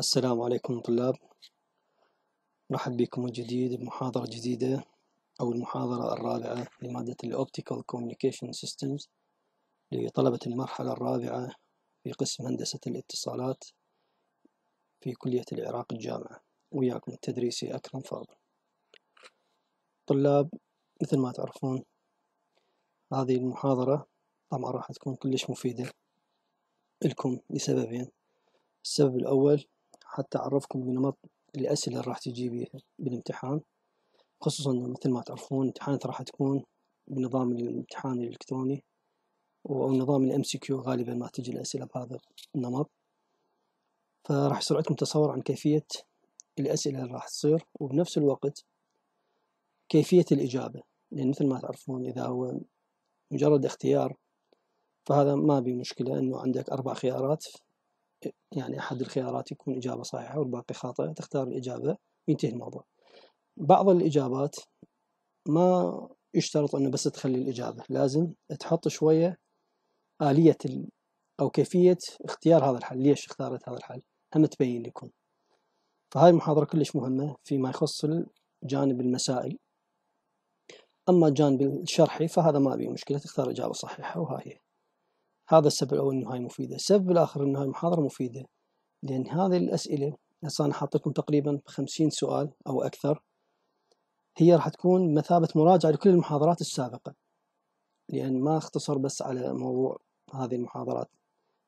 السلام عليكم طلاب نرحب بكم من جديد بمحاضرة جديدة أو المحاضرة الرابعة لمادة الأوبتيكال كوميونيكيشن سيستمز لطلبة المرحلة الرابعة في قسم هندسة الاتصالات في كلية العراق الجامعة وياكم التدريسي أكرم فاضل طلاب مثل ما تعرفون هذه المحاضرة طبعا راح تكون كلش مفيدة لكم لسببين السبب الأول حتى أعرفكم بنمط الأسئلة اللي راح تجي بالامتحان خصوصا مثل ما تعرفون امتحانات راح تكون بنظام الامتحان الإلكتروني أو نظام الام سي كيو غالبا ما تجي الأسئلة بهذا النمط فراح يصير عندكم تصور عن كيفية الأسئلة اللي راح تصير وبنفس الوقت كيفية الإجابة لأن مثل ما تعرفون إذا هو مجرد اختيار فهذا ما بي مشكلة أنه عندك أربع خيارات يعني أحد الخيارات يكون إجابة صحيحة والباقي خاطئة تختار الإجابة ينتهي الموضوع بعض الإجابات ما يشترط أنه بس تخلي الإجابة لازم تحط شوية آلية ال... أو كيفية اختيار هذا الحل ليش اختارت هذا الحل هم تبين لكم فهاي المحاضرة كلش مهمة فيما يخص الجانب المسائي أما الجانب الشرحي فهذا ما به مشكلة تختار إجابة صحيحة وها هي هذا السبب الأول إنه هاي مفيدة السبب الآخر إنه هاي المحاضرة مفيدة لأن هذه الأسئلة هسه أنا حاط لكم تقريبا 50 سؤال أو أكثر هي راح تكون مثابة مراجعة لكل المحاضرات السابقة لأن ما أختصر بس على موضوع هذه المحاضرات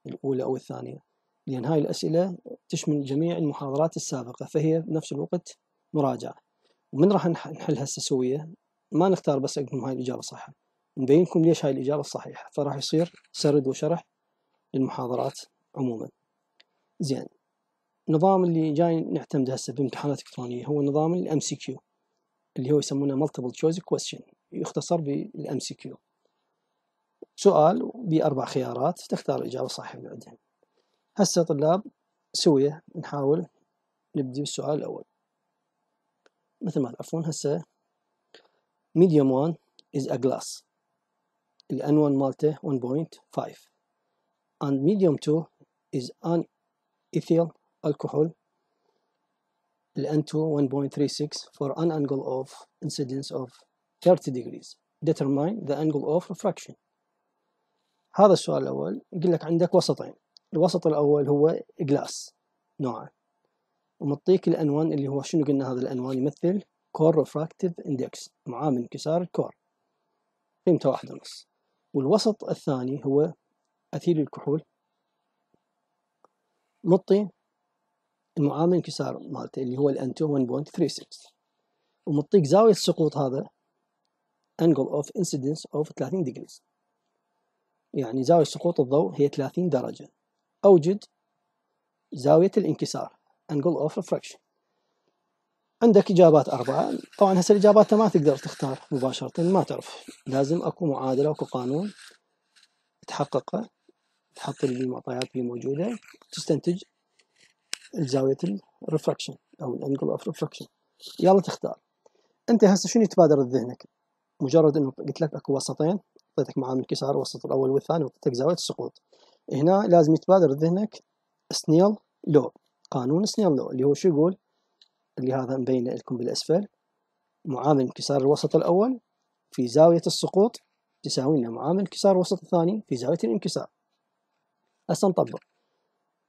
الأولى أو الثانية لأن هاي الأسئلة تشمل جميع المحاضرات السابقة فهي بنفس الوقت مراجعة ومن راح نحل هسه سوية ما نختار بس عندكم هاي الإجابة صح نبينكم ليش هاي الإجابة الصحيحة فراح يصير سرد وشرح للمحاضرات عموما زين النظام اللي جاي نعتمده هسه بامتحانات الكترونيه هو نظام الام سي كيو اللي هو يسمونه multiple choice question يختصر بالام سي كيو سؤال باربع خيارات تختار الاجابه الصحيحه من عندهم هسه طلاب سوية نحاول نبدي بالسؤال الاول مثل ما تعرفون هسه medium one is a glass n 1 مالته 1.5 and medium 2 is an ethyl alcohol n 2 1.36 for an angle of incidence of 30 degrees determine the angle of refraction هذا السؤال الأول يقول لك عندك وسطين الوسط الأول هو جلاس ال ومعطيك 1 اللي هو شنو قلنا هذا N1 يمثل core refractive index معامل انكسار الكور قيمته واحد ونص والوسط الثاني هو أثيل الكحول مطي المعامل انكسار مالته اللي هو الانتو 1.36 ومطيك زاوية السقوط هذا angle of incidence of 30 degrees يعني زاوية سقوط الضوء هي 30 درجة أوجد زاوية الانكسار angle of refraction عندك اجابات اربعه طبعا هسه الاجابات ما تقدر تختار مباشره ما تعرف لازم اكو معادله أكو قانون تحققه تحط المعطيات اللي موجوده تستنتج زاويه الرفراكشن او الانجل اوف ريفراكشن يلا تختار انت هسه شنو يتبادر لذهنك مجرد انه قلت لك اكو وسطين اعطيتك معامل انكسار الوسط الاول والثاني واعطيتك زاويه السقوط هنا لازم يتبادر لذهنك سنيل لو قانون سنيل لو اللي هو شو يقول اللي هذا مبين لكم بالأسفل معامل انكسار الوسط الأول في زاوية السقوط تساوي لنا معامل انكسار الوسط الثاني في زاوية الانكسار هسه نطبق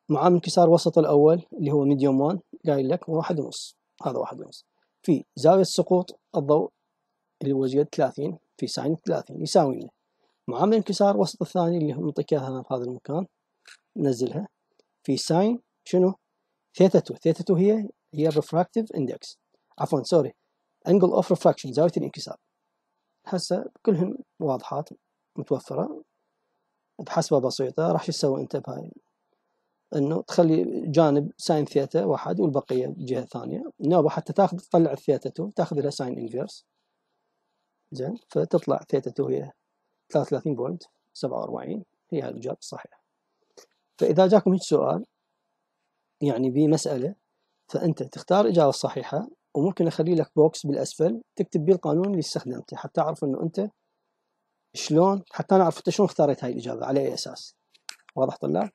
معامل انكسار الوسط الأول اللي هو ميديوم 1 قايل لك واحد ونص هذا واحد ونص في زاوية سقوط الضوء اللي هو زيادة 30 في ساين 30 يساوي لنا معامل انكسار الوسط الثاني اللي نعطيك اياها في هذا المكان ننزلها في ساين شنو؟ ثيتا 2 ثيتا 2 هي هي الرفراكتيف اندكس عفوا سوري انجل اوف ريفراكشن زاويه الانكسار هسه كلهن واضحات متوفره بحسبه بسيطه راح شو تسوي انت بهاي انه تخلي جانب ساين ثيتا واحد والبقيه جهه ثانيه نوبه حتى تاخذ تطلع الثيتا 2 تاخذ لها ساين انفيرس زين فتطلع ثيتا 2 هي 33 فولت 47 هي الاجابه الصحيحه فاذا جاكم هيك سؤال يعني بمساله فأنت تختار الإجابة الصحيحة وممكن أخلي لك بوكس بالأسفل تكتب بيه القانون اللي استخدمته حتى أعرف أنه أنت شلون حتى أنا أعرف أنت شلون اختاريت هاي الإجابة على أي أساس واضح طلاب؟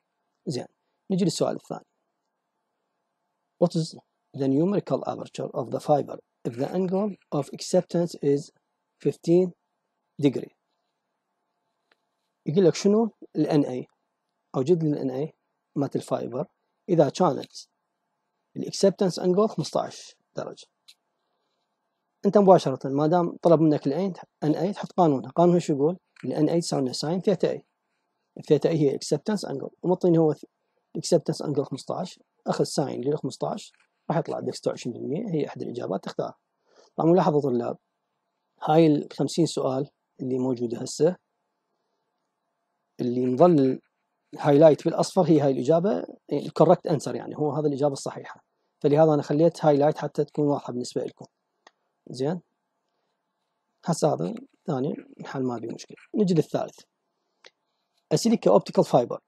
زين نجي للسؤال الثاني What is the numerical aperture of the fiber if the angle of acceptance is 15 degree يقول لك شنو ال NA أو جد ال NA مات الفايبر إذا كانت الاكسبتنس انجل 15 درجه انت مباشره ما دام طلب منك الان ان اي تحط قانونها قانون شو يقول الان اي تساوي ساين ثيتا اي الثيتا اي هي اكسبتنس انجل ومعطيني هو الاكسبتنس انجل 15 اخذ ساين لل 15 راح يطلع عندك 26% هي احد الاجابات تختارها طبعا ملاحظه طلاب هاي ال 50 سؤال اللي موجوده هسه اللي مظلل هايلايت بالاصفر هي هاي الاجابه الكوركت يعني انسر يعني هو هذا الاجابه الصحيحه فلهذا انا خليت هايلايت حتى تكون واضحه بالنسبه لكم زين هسه هذا ثاني الحل ما بي مشكله نجي للثالث اسيليكا اوبتيكال فايبر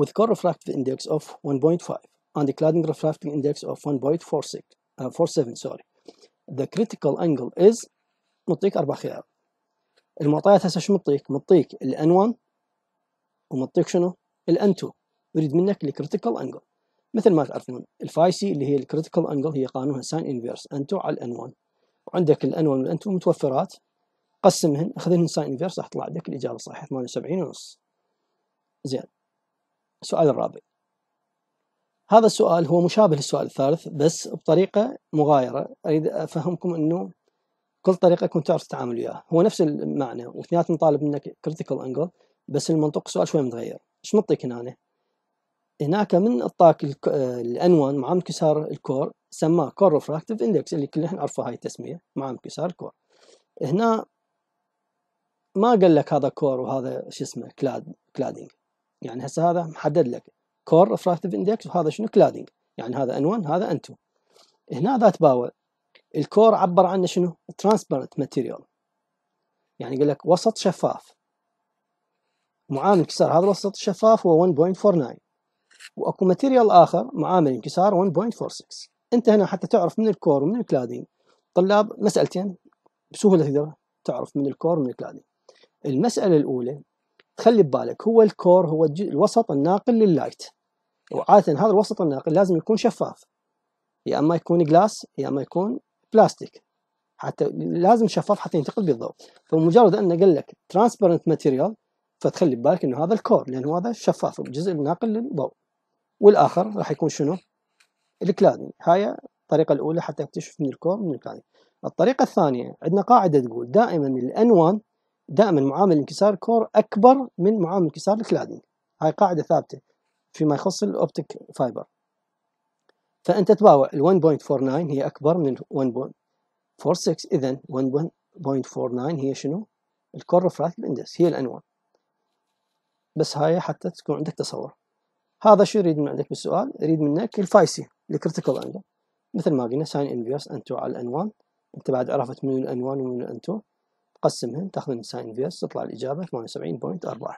with core refractive index of 1.5 and the cladding refractive index of 1.47 uh, sorry the critical angle is مطيك اربع خيارات المعطيات هسه شو مطيك؟ مطيك ال N1 ومنطيك شنو؟ الانتو يريد منك الكريتيكال انجل مثل ما تعرفون الفاي سي اللي هي الكريتيكال انجل هي قانونها ساين انفيرس انتو على الان 1 وعندك الان 1 والان 2 متوفرات قسمهن اخذهن ساين انفيرس راح تطلع عندك الاجابه الصحيحه 78 ونص زين السؤال الرابع هذا السؤال هو مشابه للسؤال الثالث بس بطريقة مغايرة أريد أفهمكم أنه كل طريقة كنت تعرف تتعامل وياها هو نفس المعنى واثنيناتهم طالب منك critical angle بس المنطق السؤال شوي متغير ايش منطق هنا يعني هناك من الطاق الانوان مع انكسار الكور سماه كور ريفراكتيف اندكس اللي كلنا نعرفه هاي التسميه مع انكسار الكور هنا ما قال لك هذا كور وهذا شو اسمه كلاد كلادينج يعني هسه هذا محدد لك كور ريفراكتيف اندكس وهذا شنو كلادينج يعني هذا انون هذا انتو هنا ذات باور الكور عبر عنه شنو ترانسبرنت ماتيريال يعني يقول لك وسط شفاف معامل انكسار هذا الوسط الشفاف هو 1.49 واكو ماتيريال اخر معامل انكسار 1.46 انت هنا حتى تعرف من الكور ومن الكلادين طلاب مسألتين بسهولة تقدر تعرف من الكور ومن الكلادين المسألة الأولى خلي ببالك هو الكور هو الوسط الناقل لللايت وعادة هذا الوسط الناقل لازم يكون شفاف يا اما يكون جلاس يا اما يكون بلاستيك حتى لازم شفاف حتى ينتقل بالضوء فمجرد ان قال لك ترانسبرنت ماتيريال فتخلي ببالك انه هذا الكور لانه هذا شفاف الجزء الناقل للضوء والاخر راح يكون شنو الكلادنج هاي الطريقه الاولى حتى تكتشف من الكور من الكلادنج الطريقه الثانيه عندنا قاعده تقول دائما الانوان دائما معامل انكسار الكور اكبر من معامل انكسار الكلادنج هاي قاعده ثابته فيما يخص الاوبتيك فايبر فانت تباوع ال 1.49 هي اكبر من 1.46 اذا 1.49 هي شنو الكور ريفراكتيف اندكس هي 1 بس هاي حتى تكون عندك تصور هذا شو يريد من عندك بالسؤال يريد منك الفايسي الكريتيكال انجل مثل ما قلنا ساين انفيرس انتو على الانوان انت بعد عرفت من الانوان ومن الانتو تقسمهم تاخذ من ساين انفيرس تطلع الاجابه 78.4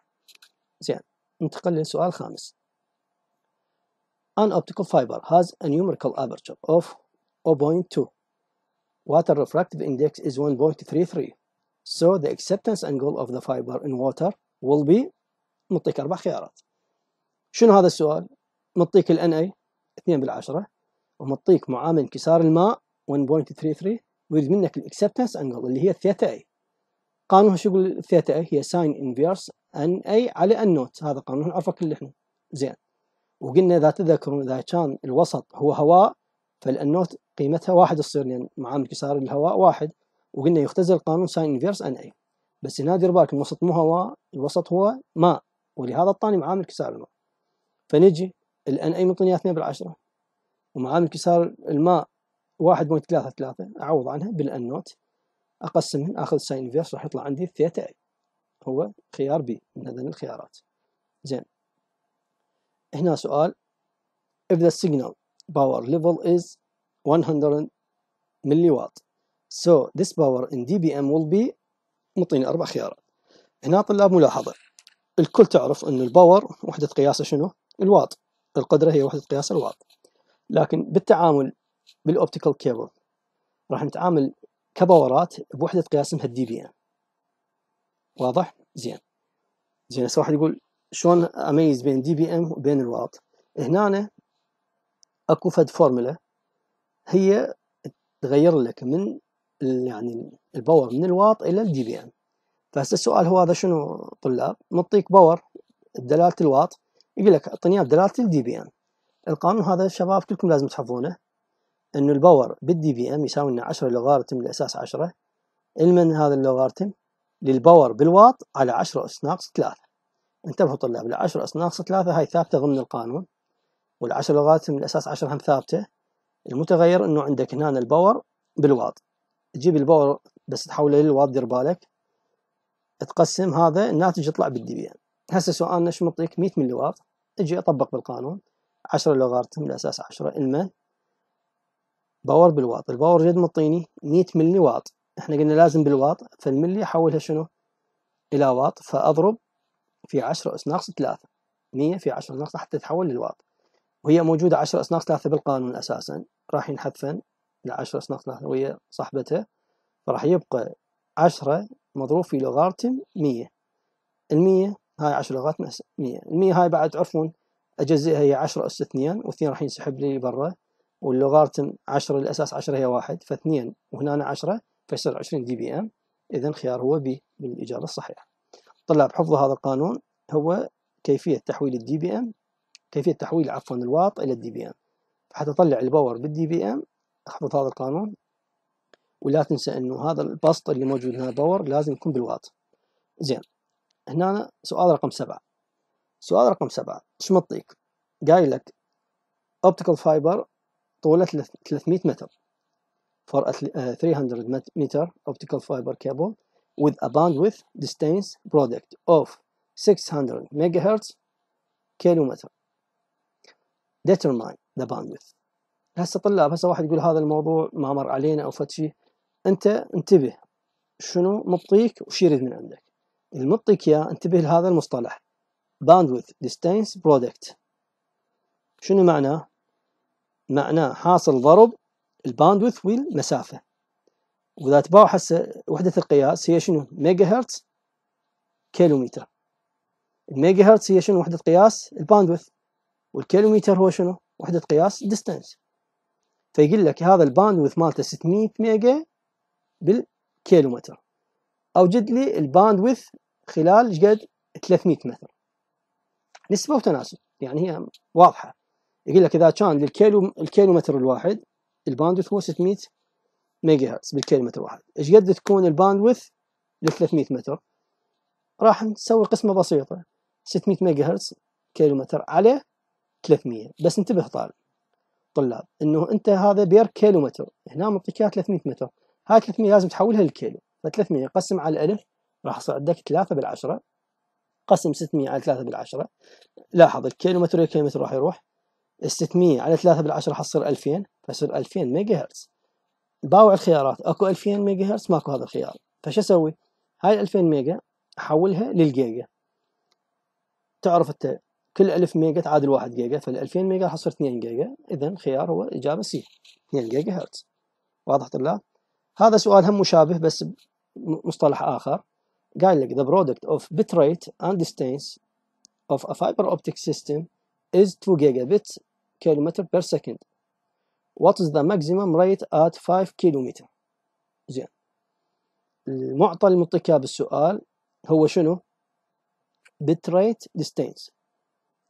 زين ننتقل للسؤال الخامس An optical fiber has a numerical aperture of 0.2 Water refractive index is 1.33 So the acceptance angle of the fiber in water will be نعطيك اربع خيارات شنو هذا السؤال نعطيك الان اي 2 بالعشرة ومعطيك معامل انكسار الماء 1.33 ويريد منك الاكسبتنس انجل اللي هي الثيتا اي قانون شو يقول الثيتا اي هي ساين انفيرس ان اي على نوت هذا قانون نعرفه كل احنا زين وقلنا اذا تذكرون اذا كان الوسط هو هواء نوت قيمتها واحد تصير لان معامل انكسار الهواء واحد وقلنا يختزل قانون ساين انفيرس ان اي بس هنا دير بالك الوسط مو هواء الوسط هو ماء ولهذا الطاني معامل انكسار الماء فنجي الان اي منطينيها 2 بالعشرة ومعامل انكسار الماء 1.33 أعوض عنها بالأن نوت أقسمهن آخذ ساين انفيرس راح يطلع عندي ثيتا أي هو خيار بي من هذين الخيارات زين هنا سؤال if the signal power level is 100 واط so this power in dBm will be مطيني أربع خيارات هنا طلاب ملاحظة الكل تعرف أن الباور وحدة قياسه شنو؟ الواط القدرة هي وحدة قياس الواط لكن بالتعامل بالأوبتيكال كيبل راح نتعامل كباورات بوحدة قياس اسمها الدي بي ام واضح؟ زين زين هسه واحد يقول شلون اميز بين دي بي ام وبين الواط؟ هنا اكو فد فورمولا هي تغير لك من يعني الباور من الواط الى الدي بي ام فهسه السؤال هو هذا شنو طلاب نعطيك باور بدلاله الواط يقول لك اعطيني اياه بدلاله الدي بي ام القانون هذا شباب كلكم لازم تحفظونه انه الباور بالدي بي ام يساوي لنا 10 لوغارتم الاساس 10 المن هذا اللوغارتم للباور بالواط على 10 اس ناقص 3 انتبهوا طلاب ال 10 اس ناقص 3 هاي ثابته ضمن القانون وال 10 لوغارتم الاساس 10 هم ثابته المتغير انه عندك هنا الباور بالواط تجيب الباور بس تحوله للواط دير بالك تقسم هذا الناتج يطلع بالديبيان هسه سؤالنا شو معطيك 100 ملي واط اجي اطبق بالقانون 10 لوغارتم الاساس 10 الما باور بالواط الباور جد معطيني 100 ملي واط احنا قلنا لازم بالواط فالملي احولها شنو الى واط فاضرب في 10 اس ناقص 3 100 في 10 اس ناقص حتى تتحول للواط وهي موجودة 10 اس ناقص 3 بالقانون اساسا راح ينحذفن ل 10 اس ناقص 3 وهي صاحبتها فراح يبقى 10 مضروب في لوغارتم مية المية هاي عشر لغات مية المية هاي بعد تعرفون أجزئها هي عشرة أس اثنين واثنين راح ينسحب لي برا واللوغارتم عشرة الأساس عشرة هي واحد فاثنين وهنا عشرة فيصير عشرين دي بي ام إذا خيار هو بي بالإجابة الصحيحة طلاب حفظوا هذا القانون هو كيفية تحويل الدي بي ام كيفية تحويل عفوا الواط إلى الدي بي ام حتى أطلع الباور بالدي بي ام أحفظ هذا القانون ولا تنسى انه هذا البسط اللي موجود هنا باور لازم يكون بالواط زين هنا سؤال رقم سبعة سؤال رقم سبعة ايش مطيك قايل لك اوبتيكال فايبر طوله 300 متر for 300 متر اوبتيكال فايبر كيبل with a bandwidth distance product of 600 ميجا هرتز كيلو متر determine the bandwidth هسه طلاب هسه واحد يقول هذا الموضوع ما مر علينا او فد شيء أنت انتبه شنو مبطيك وش يريد من عندك المبطيك يا انتبه لهذا المصطلح باندويث ديستانس برودكت شنو معناه معناه حاصل ضرب الباندويث والمسافة وإذا تباعوا هسه وحدة القياس هي شنو ميجا هرتز كيلومتر الميجا هرتز هي شنو وحدة قياس الباندويث والكيلومتر هو شنو وحدة قياس ديستانس فيقول لك هذا الباندويث مالته 600 ميجا بالكيلومتر اوجد لي الباند ويث خلال ايش قد 300 متر نسبه وتناسب يعني هي واضحه يقول لك اذا كان للكيلو الكيلومتر الواحد الباندوث هو 600 ميجا هرتز بالكيلومتر الواحد ايش قد تكون الباندوث ل 300 متر راح نسوي قسمه بسيطه 600 ميجا هرتز كيلومتر على 300 بس انتبه طالب طلاب انه انت هذا بير كيلومتر هنا معطيك 300 متر هاي 300 لازم تحولها للكيلو ف 300 قسم على الألف راح يصير عندك 3 بالعشرة قسم 600 على 3 بالعشرة لاحظ الكيلو متر الكيلو متر راح يروح 600 على 3 بالعشرة حصير 2000 فيصير 2000 ميجا هرتز باوع الخيارات اكو 2000 ميجا هرتز ماكو هذا الخيار فش اسوي؟ هاي 2000 ميجا احولها للجيجا تعرف انت كل 1000 ميجا تعادل 1 جيجا فال 2000 ميجا تصير 2 جيجا اذا الخيار هو اجابه سي 2 جيجا هرتز واضح طلاب؟ هذا سؤال هم مشابه بس مصطلح آخر قال لك the product of bit rate and distance of a fiber optic system is 2 gigabits kilometer per second what is the maximum rate at 5 kilometer زين المعطى اللي بالسؤال هو شنو bit rate distance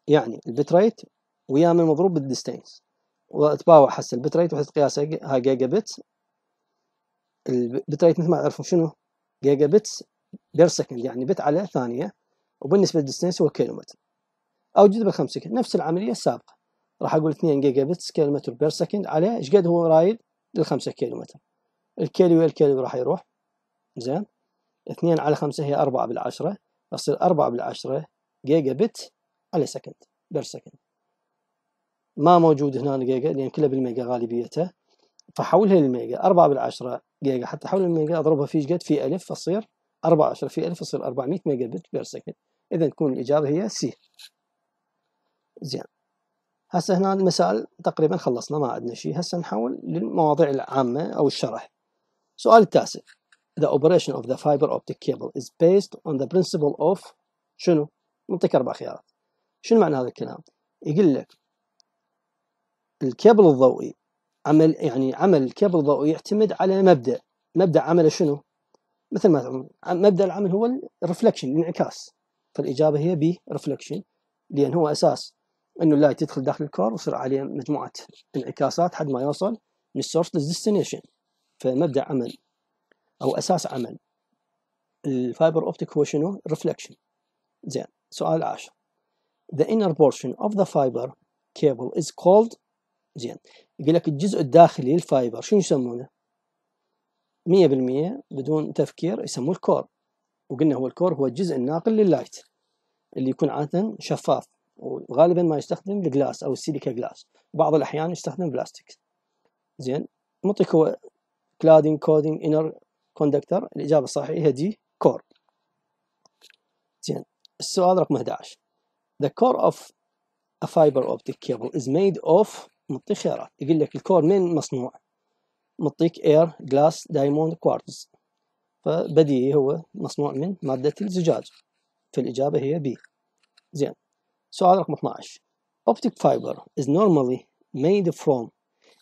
يعني البت ريت ويا من مضروب بالديستانس واتباوع حس البت ريت وحس قياسه ها جيجا بت البت مثل ما تعرفون شنو جيجا بت بير سكند يعني بت على ثانيه وبالنسبه للديستنس هو كيلومتر اوجد بخمسة نفس العمليه السابقه راح اقول 2 جيجا بت كيلومتر بير سكند على ايش قد هو رايد لل 5 كيلومتر الكيلو ويا الكيلو راح يروح زين 2 على 5 هي 4 بالعشرة تصير 4 بالعشرة جيجا بت على سكند بير سكند ما موجود هنا جيجا لان كله بالميجا غالبيته فحولها للميجا 4 بالعشرة جيجا حتى حول الميجا اضربها في جد في الف 4 14 في الف فصير 400 ميجا بت بير سكند اذا تكون الاجابه هي سي زين هسه هنا المسائل تقريبا خلصنا ما عندنا شيء هسه نحول للمواضيع العامه او الشرح السؤال التاسع The operation of the fiber optic cable is based on the principle of شنو؟ نعطيك اربع خيارات شنو معنى هذا الكلام؟ يقول لك الكابل الضوئي عمل يعني عمل ضوئي يعتمد على مبدا مبدا عمله شنو مثل ما مبدا العمل هو الرفلكشن الانعكاس فالاجابه هي بي رفلكشن لان هو اساس انه اللايت تدخل داخل الكور ويصير عليه مجموعه انعكاسات حد ما يوصل من السورس للديستنيشن فمبدا عمل او اساس عمل الفايبر اوبتيك هو شنو رفلكشن زين سؤال عشر the inner portion of the fiber cable is called زين يقول لك الجزء الداخلي للفايبر شنو يسمونه؟ 100% بدون تفكير يسموه الكور وقلنا هو الكور هو الجزء الناقل لللايت اللي يكون عادة شفاف وغالبا ما يستخدم الجلاس او السيليكا جلاس بعض الاحيان يستخدم بلاستيك زين نعطيك هو كلادين كودينج انر كوندكتر الاجابه الصحيحه دي كور زين السؤال رقم 11 The core of a fiber optic cable is made of نعطيك خيارات يقول لك الكور من مصنوع مطيك اير جلاس دايموند كوارتز فبديهي هو مصنوع من مادة الزجاج فالإجابة هي بي زين سؤال رقم 12 optic fiber is normally made from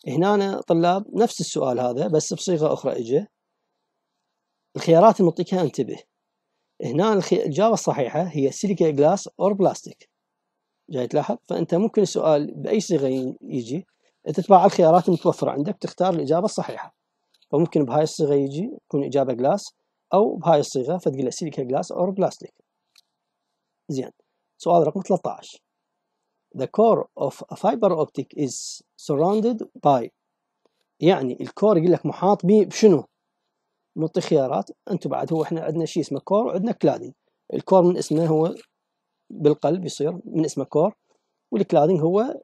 هنا أنا طلاب نفس السؤال هذا بس بصيغة أخرى إجا الخيارات اللي انتبه هنا الإجابة الصحيحة هي سيليكا جلاس أو بلاستيك جاي تلاحظ فانت ممكن السؤال باي صيغه يجي تتبع الخيارات المتوفره عندك تختار الاجابه الصحيحه فممكن بهاي الصيغه يجي تكون اجابه جلاس او بهاي الصيغه فتقول له سيليكا جلاس اور بلاستيك زين سؤال رقم 13 The core of a fiber optic is surrounded by يعني الكور يقول لك محاط بشنو؟ منطي خيارات انتم بعد هو احنا عندنا شيء اسمه كور وعندنا كلادين الكور من اسمه هو بالقلب يصير من اسمه كور والكلادنج هو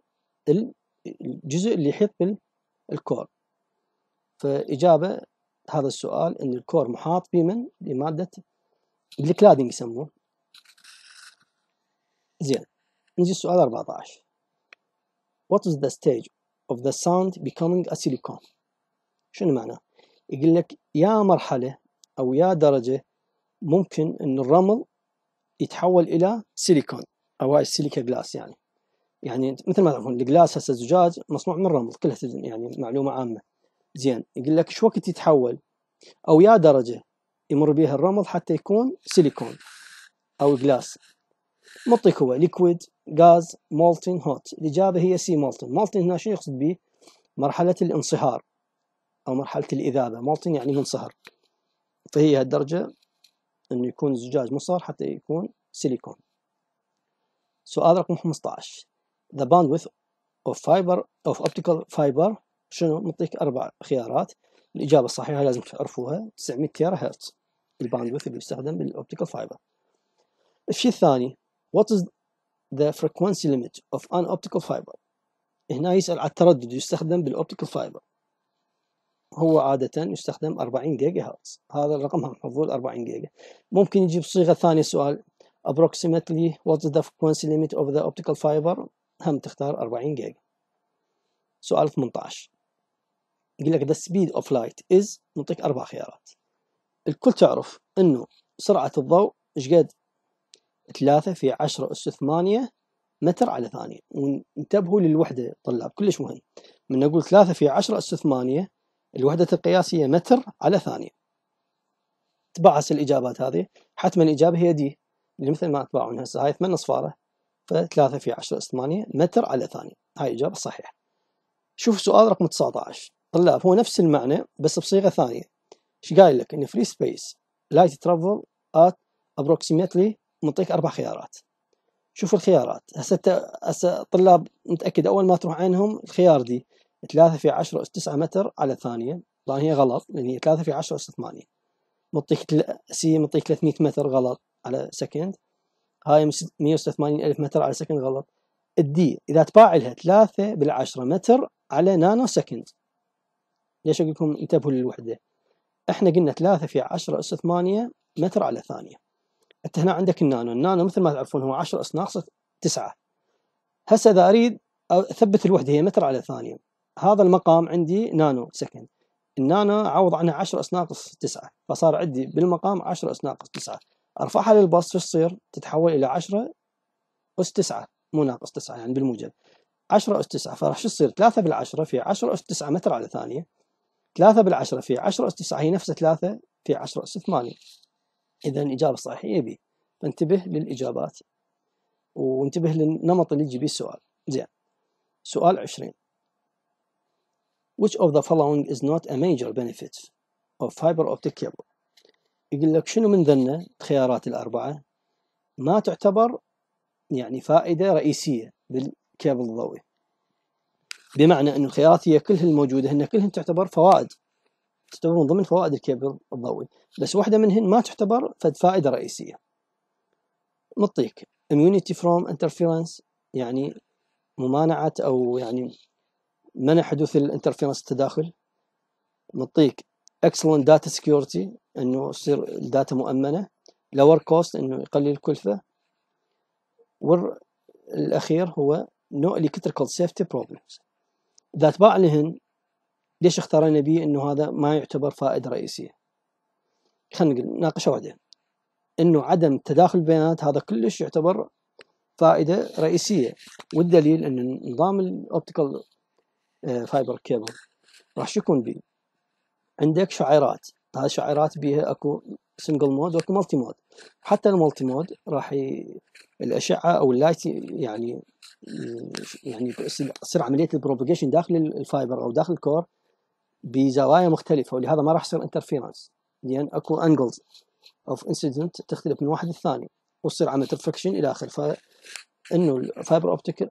الجزء اللي يحيط بالكور فإجابة هذا السؤال أن الكور محاط بمن بمادة الكلادنج يسموه زين نجي السؤال 14 What is the stage of the sound becoming a silicon شنو معناه يقول لك يا مرحلة أو يا درجة ممكن أن الرمل يتحول الى سيليكون او السيليكا جلاس يعني يعني مثل ما تعرفون الجلاس هسه زجاج مصنوع من الرمل كلها يعني معلومه عامه زين يقول لك شو وقت يتحول او يا درجه يمر بها الرمل حتى يكون سيليكون او جلاس مطيك هو ليكويد غاز مولتن هوت الاجابه هي سي مولتن مولتن هنا شو يقصد به مرحله الانصهار او مرحله الاذابه مولتن يعني منصهر فهي الدرجه انه يكون زجاج مصهر حتى يكون سيليكون سؤال رقم 15 the bandwidth of fiber of optical fiber شنو نعطيك اربع خيارات الاجابه الصحيحه لازم تعرفوها 900 تيرا هرتز الباندويث اللي يستخدم بالاوبتيكال فايبر الشيء الثاني what is the frequency limit of an optical fiber هنا يسأل على التردد يستخدم بالاوبتيكال فايبر هو عادة يستخدم 40 جيجا هرتز هذا الرقم محفوظ 40 جيجا ممكن يجيب صيغة ثانية سؤال approximately what is the frequency limit of the optical fiber هم تختار 40 جيجا سؤال 18 يقول لك the speed of light is نعطيك أربع خيارات الكل تعرف أنه سرعة الضوء إيش قد 3 في 10 أس 8 متر على ثانية وانتبهوا للوحدة طلاب كلش مهم من أقول 3 في 10 أس 8 الوحدة القياسية متر على ثانية تبعث الإجابات هذه حتما الإجابة هي دي اللي مثل ما تباعون هسه هاي ثمان أصفارة فثلاثة في عشرة أس ثمانية متر على ثانية هاي إجابة صحيحة شوف سؤال رقم 19 طلاب هو نفس المعنى بس بصيغة ثانية ايش قايل لك ان فري سبيس لايت ترافل ات approximately منطيك اربع خيارات شوف الخيارات هسه هسه الطلاب متاكد اول ما تروح عنهم الخيار دي 3 في 10 أس 9 متر على ثانية طبعا هي غلط لأن هي 3 في 10 أس 8 معطيك تل... سي معطيك 300 متر غلط على سكند هاي 186 ألف متر على سكند غلط الدي إذا تباع لها 3 بالعشرة متر على نانو سكند ليش أقول لكم انتبهوا للوحدة احنا قلنا 3 في 10 أس 8 متر على ثانية انت هنا عندك النانو النانو مثل ما تعرفون هو 10 أس ناقص 9 هسه إذا أريد أثبت الوحدة هي متر على ثانية هذا المقام عندي نانو سكند النانو عوض عنها 10 اس ناقص 9 فصار عندي بالمقام 10 اس ناقص 9 ارفعها للبسط شو تصير؟ تتحول الى 10 اس 9 مو ناقص 9 يعني بالموجب 10 اس 9 فراح شو تصير 3 بالعشرة في 10 اس 9 متر على ثانيه 3 بالعشرة في 10 اس 9 هي نفسها 3 في 10 اس 8 اذا الاجابه الصحيحه بي فانتبه للاجابات وانتبه للنمط اللي يجي بيه السؤال زين سؤال 20 Which of the following is not a major benefit of fiber optic cable يقول لك شنو من ذنه الخيارات الأربعة ما تعتبر يعني فائدة رئيسية بالكابل الضوئي بمعنى أن الخيارات هي كلها الموجودة هن كلهن تعتبر فوائد تعتبر من ضمن فوائد الكابل الضوئي بس واحدة منهن ما تعتبر فد فائدة رئيسية نطيك immunity from interference يعني ممانعة أو يعني منع حدوث الانترفيرنس التداخل نعطيك اكسلنت داتا سكيورتي انه تصير الداتا مؤمنه لور كوست انه يقلل الكلفه والاخير هو نو الكتريكال سيفتي بروبلمز اذا تباع لهن ليش اختارينا به انه هذا ما يعتبر فائده رئيسيه خلينا نقول ناقشه بعدين انه عدم تداخل البيانات هذا كلش يعتبر فائده رئيسيه والدليل ان نظام الاوبتيكال فايبر آه، كيبل راح شو يكون بي عندك شعيرات هاي الشعيرات بيها اكو سنجل مود واكو مالتي مود حتى المالتي مود راح ي... الاشعه او اللايت يعني يعني تصير عمليه البروباجيشن داخل الفايبر او داخل الكور بزوايا مختلفه ولهذا ما راح يصير انترفيرنس لان يعني اكو انجلز اوف انسيدنت تختلف من واحد للثاني وتصير عمليه ريفكشن الى اخره فانه الفايبر اوبتيك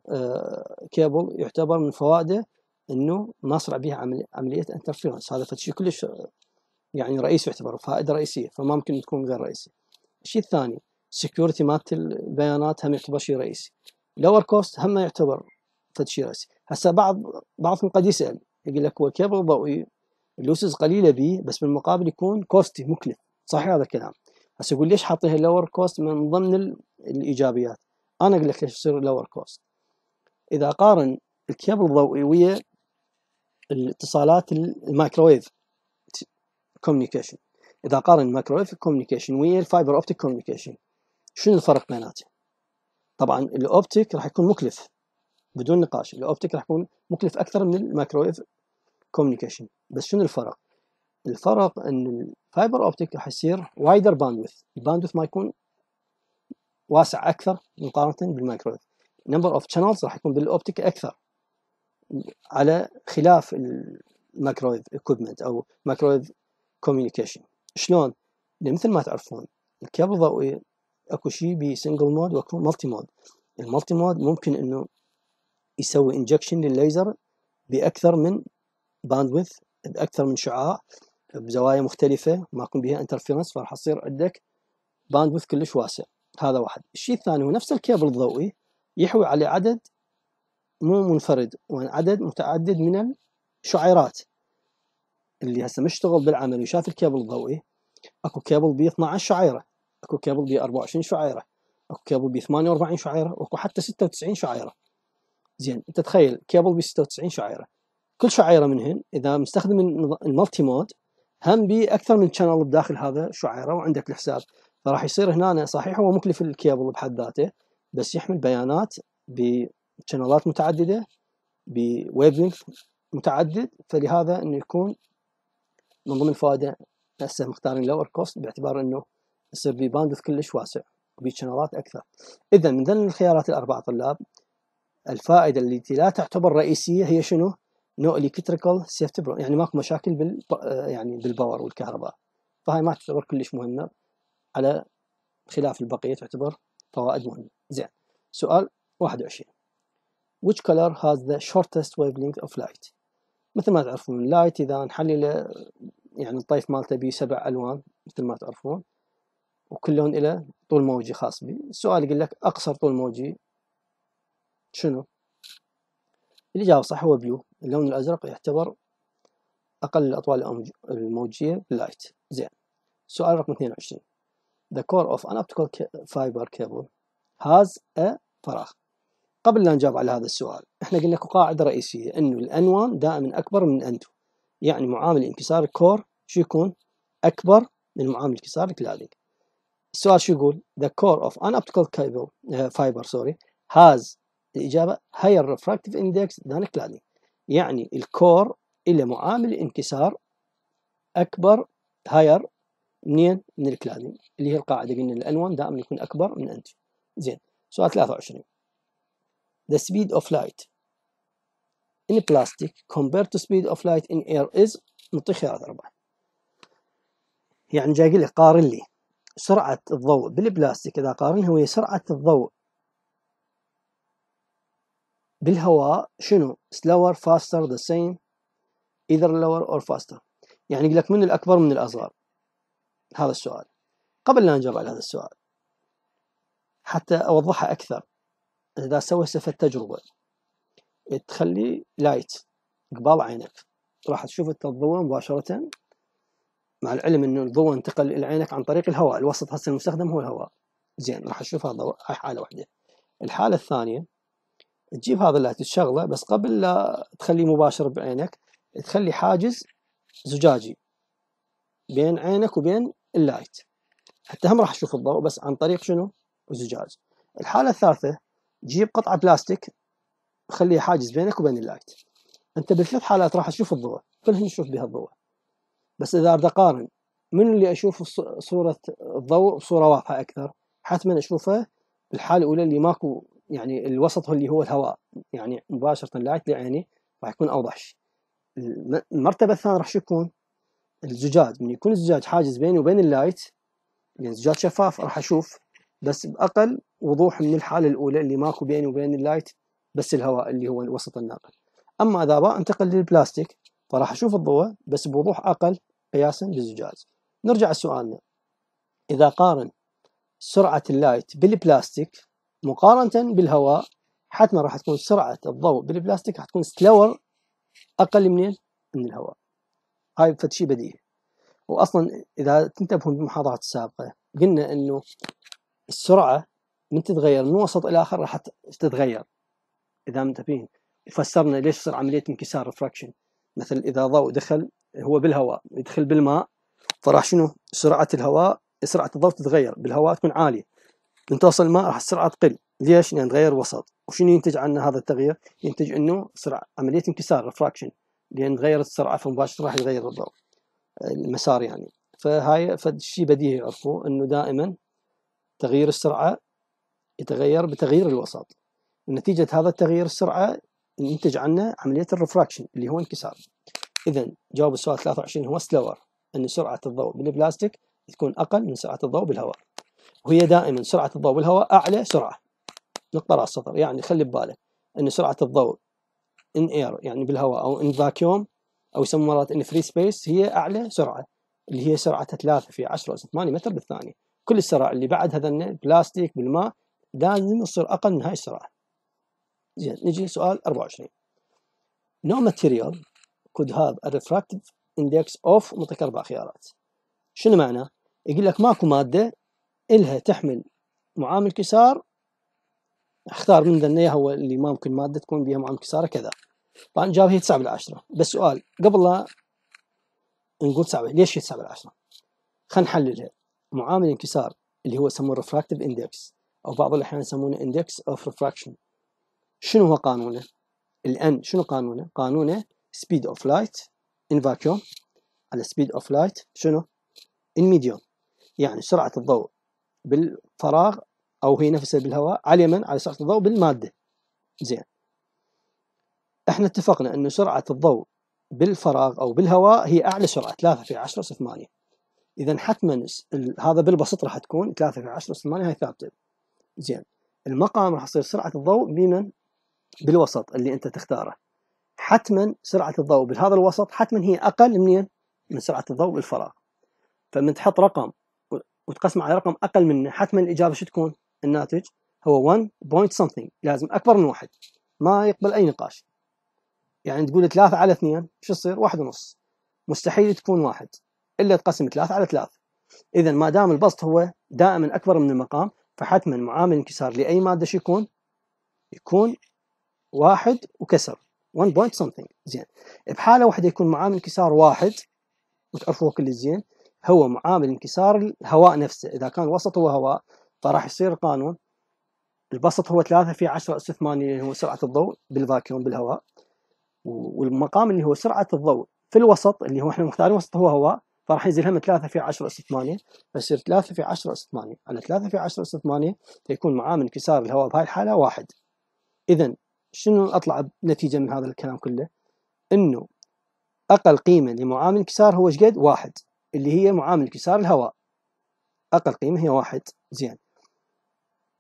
كيبل يعتبر من فوائده انه ما صار بها عمليه انترفيرنس هذا شيء كلش يعني رئيسي يعتبر فائده رئيسيه فما ممكن تكون غير رئيسيه. الشيء الثاني السكيورتي مالت البيانات هم يعتبر شيء رئيسي. لور كوست هم يعتبر فد شيء رئيسي. هسه بعض بعضهم قد يسال يقول لك هو كيبل ضوئي اللوسز قليله به بس بالمقابل يكون كوستي مكلف صحيح هذا الكلام هسه يقول ليش حاطيها لور كوست من ضمن الايجابيات انا اقول لك ليش يصير لور كوست اذا قارن الكيبل الضوئي ويا الاتصالات المايكرويف كوميونيكيشن اذا قارن المايكرويف كوميونيكيشن ويا الفايبر اوبتيك كوميونيكيشن شنو الفرق بيناتهم طبعا الاوبتيك راح يكون مكلف بدون نقاش الاوبتيك راح يكون مكلف اكثر من المايكرويف كوميونيكيشن بس شنو الفرق الفرق ان الفايبر اوبتيك راح يصير وايدر باندوث الباندوث ما يكون واسع اكثر مقارنه بالمايكرويف نمبر اوف شانلز راح يكون بالاوبتيك اكثر على خلاف المايكرويف اكوبمنت او مايكرويف كوميونيكيشن شلون؟ مثل ما تعرفون الكابل الضوئي اكو شيء بسنجل مود واكو مالتي مود المالتي مود ممكن انه يسوي انجكشن للليزر باكثر من باندويث باكثر من شعاع بزوايا مختلفه ما يكون بها انترفيرنس فراح يصير عندك باندويث كلش واسع هذا واحد الشيء الثاني هو نفس الكابل الضوئي يحوي على عدد مو منفرد وعدد يعني متعدد من الشعيرات اللي هسه مشتغل بالعمل وشاف الكابل الضوئي اكو كابل ب 12 شعيره اكو كابل ب 24 شعيره اكو كابل ب 48 شعيره واكو حتى 96 شعيره زين انت تخيل كابل ب 96 شعيره كل شعيره منهن اذا مستخدم المالتي مود هم اكثر من شانل بداخل هذا الشعيره وعندك الحساب فراح يصير هنا صحيح هو مكلف الكيبل بحد ذاته بس يحمل بيانات ب شنلات متعددة بويف متعدد فلهذا انه يكون من ضمن الفائده هسه مختارين لور كوست باعتبار انه يصير بي باندث كلش واسع وبي شنلات اكثر اذا من ضمن الخيارات الاربع طلاب الفائده اللي لا تعتبر رئيسيه هي شنو؟ نو الكتريكال سيفتي يعني ماكو مشاكل بال يعني بالباور والكهرباء فهاي ما تعتبر كلش مهمه على خلاف البقيه تعتبر فوائد مهمه زين سؤال 21 which color has the shortest wavelength of light مثل ما تعرفون اللايت إذا نحلله يعني الطيف مالته بيه سبع ألوان مثل ما تعرفون وكل لون له طول موجي خاص به السؤال يقول لك أقصر طول موجي شنو الإجابة صح هو بلو اللون الأزرق يعتبر أقل الأطوال الموجية باللايت زين سؤال رقم 22 The core of an optical fiber cable has a فراغ قبل لا نجاوب على هذا السؤال احنا قلنا قاعدة رئيسية انه الان1 دائما اكبر من الان2 يعني معامل انكسار الكور شو يكون اكبر من معامل انكسار الكلادنج السؤال شو يقول the core of an optical cable uh, fiber sorry has الإجابة higher refractive index than cladding يعني الكور إلى معامل الانكسار أكبر higher منين من الكلادنج اللي هي القاعدة قلنا الانوان دائما يكون أكبر من أنت زين سؤال 23 the speed of light in plastic compared to speed of light in air is نعطيه خيارات أربعة يعني جاي لي قارن لي سرعة الضوء بالبلاستيك إذا قارنها وهي سرعة الضوء بالهواء شنو slower faster the same either lower or faster يعني يقول لك من الأكبر من الأصغر هذا السؤال قبل لا نجاوب على هذا السؤال حتى أوضحها أكثر إذا سويت سفة تجربة تخلي لايت قبال عينك راح تشوف انت الضوء مباشرة مع العلم انه الضوء انتقل الى عينك عن طريق الهواء الوسط هسه المستخدم هو الهواء زين راح تشوف هذا هاي حاله واحده الحاله الثانيه تجيب هذا اللايت تشغله بس قبل لا تخليه مباشر بعينك تخلي حاجز زجاجي بين عينك وبين اللايت حتى هم راح تشوف الضوء بس عن طريق شنو الزجاج الحاله الثالثه جيب قطعه بلاستيك خليها حاجز بينك وبين اللايت انت بثلاث حالات راح تشوف الضوء كلهن نشوف بها الضوء بس اذا اريد اقارن من اللي اشوف صوره الضوء بصوره واضحه اكثر حتما اشوفه بالحاله الاولى اللي ماكو يعني الوسط اللي هو الهواء يعني مباشره اللايت لعيني راح يكون اوضح شيء المرتبه الثانيه راح شو يكون الزجاج من يكون الزجاج حاجز بيني وبين اللايت يعني الزجاج شفاف راح اشوف بس باقل وضوح من الحاله الاولى اللي ماكو بيني وبين اللايت بس الهواء اللي هو الوسط الناقل اما اذا انتقل للبلاستيك فراح اشوف الضوء بس بوضوح اقل قياسا للزجاج نرجع لسؤالنا اذا قارن سرعه اللايت بالبلاستيك مقارنه بالهواء حتما راح تكون سرعه الضوء بالبلاستيك راح تكون سلور اقل منين من الهواء هاي فد شيء بديهي واصلا اذا تنتبهون بالمحاضرات السابقه قلنا انه السرعه من تتغير من وسط الى اخر راح تتغير اذا منتبهين فسرنا ليش تصير عمليه انكسار ريفراكشن مثل اذا ضوء دخل هو بالهواء يدخل بالماء فراح شنو سرعه الهواء سرعه الضوء تتغير بالهواء تكون عاليه من توصل الماء راح السرعه تقل ليش؟ لان تغير وسط وشنو ينتج عنا هذا التغيير؟ ينتج انه سرعه عمليه انكسار ريفراكشن لان تغيرت السرعه فمباشره راح يتغير الضوء المسار يعني فهاي شيء بديهي يعرفوه انه دائما تغيير السرعة يتغير بتغيير الوسط نتيجة هذا التغيير السرعة ينتج عنه عملية الرفراكشن اللي هو انكسار إذا جواب السؤال 23 هو سلور أن سرعة الضوء بالبلاستيك تكون أقل من سرعة الضوء بالهواء وهي دائما سرعة الضوء بالهواء أعلى سرعة نقطة راس سطر يعني خلي ببالك أن سرعة الضوء in air يعني بالهواء أو in vacuum أو يسمونها مرات in free space هي أعلى سرعة اللي هي سرعتها 3 في 10 أس 8 متر بالثانية كل السرعة اللي بعد هذا البلاستيك بالماء لازم يصير اقل من هاي السرعة زين نجي لسؤال 24 No material could have a refractive index of نعطيك اربع خيارات شنو معنى؟ يقول لك ماكو ماده الها تحمل معامل كسار اختار من اياها هو اللي ما ممكن ماده تكون بها معامل كسار كذا طبعا الجواب هي 9 بالعشرة بس سؤال قبل لا نقول 9 ليش هي 9 بالعشرة؟ خلينا نحللها معامل انكسار اللي هو يسمونه ريفراكتيف اندكس او بعض الاحيان يسمونه اندكس اوف ريفراكشن شنو هو قانونه؟ الان شنو قانونه؟ قانونه سبيد اوف لايت ان فاكيوم على سبيد اوف لايت شنو؟ ان ميديوم يعني سرعه الضوء بالفراغ او هي نفسها بالهواء على من على سرعه الضوء بالماده زين احنا اتفقنا انه سرعه الضوء بالفراغ او بالهواء هي اعلى سرعه 3 في 10 8 اذا حتما هذا بالبسط راح تكون 3 في 10 اس 8 هاي ثابته زين المقام راح تصير سرعه الضوء بمن بالوسط اللي انت تختاره حتما سرعه الضوء بهذا الوسط حتما هي اقل منين من سرعه الضوء بالفراغ فمن تحط رقم وتقسمه على رقم اقل منه حتما الاجابه شو تكون الناتج هو 1 بوينت something لازم اكبر من واحد ما يقبل اي نقاش يعني تقول 3 على 2 شو يصير؟ 1 ونص مستحيل تكون واحد الا تقسم ثلاث على ثلاث اذا ما دام البسط هو دائما اكبر من المقام فحتما معامل الانكسار لاي ماده شو يكون؟ يكون واحد وكسر 1 بوينت something زين بحاله واحده يكون معامل انكسار واحد وتعرفوه كل زين هو معامل انكسار الهواء نفسه اذا كان وسط هو هواء فراح يصير القانون البسط هو 3 في 10 اس 8 اللي هو سرعه الضوء بالفاكيوم بالهواء والمقام اللي هو سرعه الضوء في الوسط اللي هو احنا مختارين وسط هو هواء فراح ينزل هم 3 في 10 اس 8 فيصير 3 في 10 اس 8 على 3 في 10 اس 8 فيكون معاه انكسار الهواء بهاي الحاله واحد اذا شنو اطلع بنتيجه من هذا الكلام كله؟ انه اقل قيمه لمعامل انكسار هو ايش قد؟ واحد اللي هي معامل انكسار الهواء اقل قيمه هي واحد زين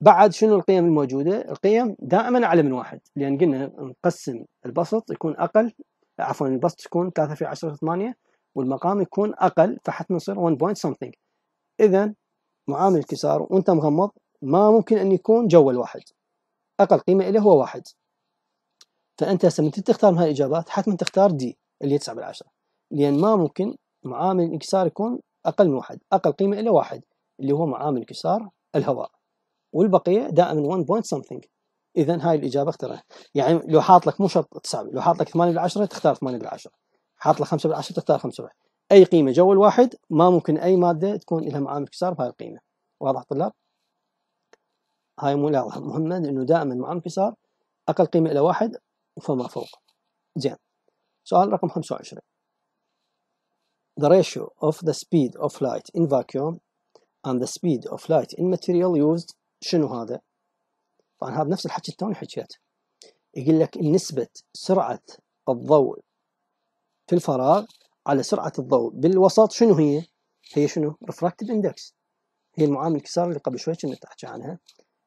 بعد شنو القيم الموجوده؟ القيم دائما اعلى من واحد لان قلنا نقسم البسط يكون اقل عفوا البسط يكون 3 في 10 8 والمقام يكون اقل فحتما يصير 1 بوينت something اذا معامل الكسار وانت مغمض ما ممكن ان يكون جوا الواحد اقل قيمه له هو واحد فانت هسه من تختار من هاي الاجابات حتما تختار دي اللي هي 9 بالعشره لان ما ممكن معامل الانكسار يكون اقل من واحد اقل قيمه له واحد اللي هو معامل انكسار الهواء والبقيه دائما 1 بوينت something اذا هاي الاجابه اختارها يعني لو حاط لك مو شرط 9 لو حاط لك 8 بالعشره تختار 8 بالعشره حاط له 5 بالعشرة تختار 5 بالعشرة اي قيمه جوا الواحد ما ممكن اي ماده تكون لها معامل انكسار بهاي القيمه واضح طلاب هاي ملاحظه مهمه لانه دائما معامل انكسار اقل قيمه الى واحد وفما فوق زين سؤال رقم 25 The ratio of the speed of light in vacuum and the speed of light in material used شنو هذا؟ طبعا هذا نفس الحكي التوني حكيت حكيته يقول لك نسبة سرعة الضوء في الفراغ على سرعة الضوء بالوسط شنو هي؟ هي شنو؟ ريفراكتيف اندكس هي المعامل الكسار اللي قبل شوي كنا نحكي عنها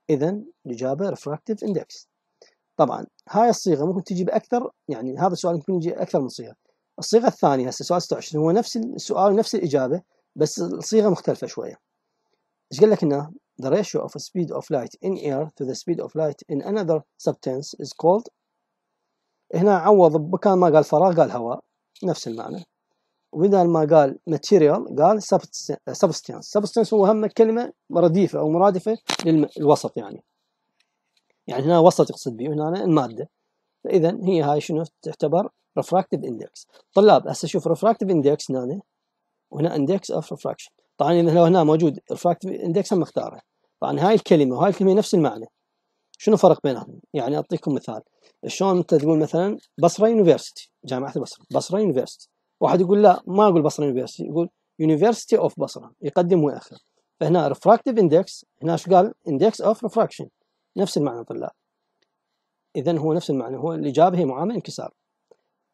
اذا الاجابه ريفراكتيف اندكس طبعا هاي الصيغه ممكن تجي باكثر يعني هذا السؤال ممكن يجي اكثر من صيغه الصيغه الثانيه هسه سؤال 26 هو نفس السؤال ونفس الاجابه بس الصيغه مختلفه شويه ايش قال لك هنا The ratio of speed of light in air to the speed of light in another substance is called هنا عوض بمكان ما قال فراغ قال هواء نفس المعنى وبدل ما قال material قال substance substance هو هم كلمة رديفة أو مرادفة للوسط يعني يعني هنا وسط يقصد به هنا المادة فإذا هي هاي شنو تعتبر refractive index طلاب هسه شوف refractive index هنا وهنا index of refraction طبعا لو هنا موجود refractive index هم اختاره طبعا هاي الكلمة وهاي الكلمة نفس المعنى شنو فرق بينهم؟ يعني اعطيكم مثال شلون انت تقول مثلا بصره يونيفرستي جامعه البصره بصره يونيفرستي واحد يقول لا ما اقول بصره يونيفرستي يقول يونيفرستي اوف بصره يقدم ويأخر فهنا ريفراكتيف اندكس هنا ايش قال؟ اندكس اوف ريفراكشن نفس المعنى طلاب اذا هو نفس المعنى هو الاجابه هي معامله انكسار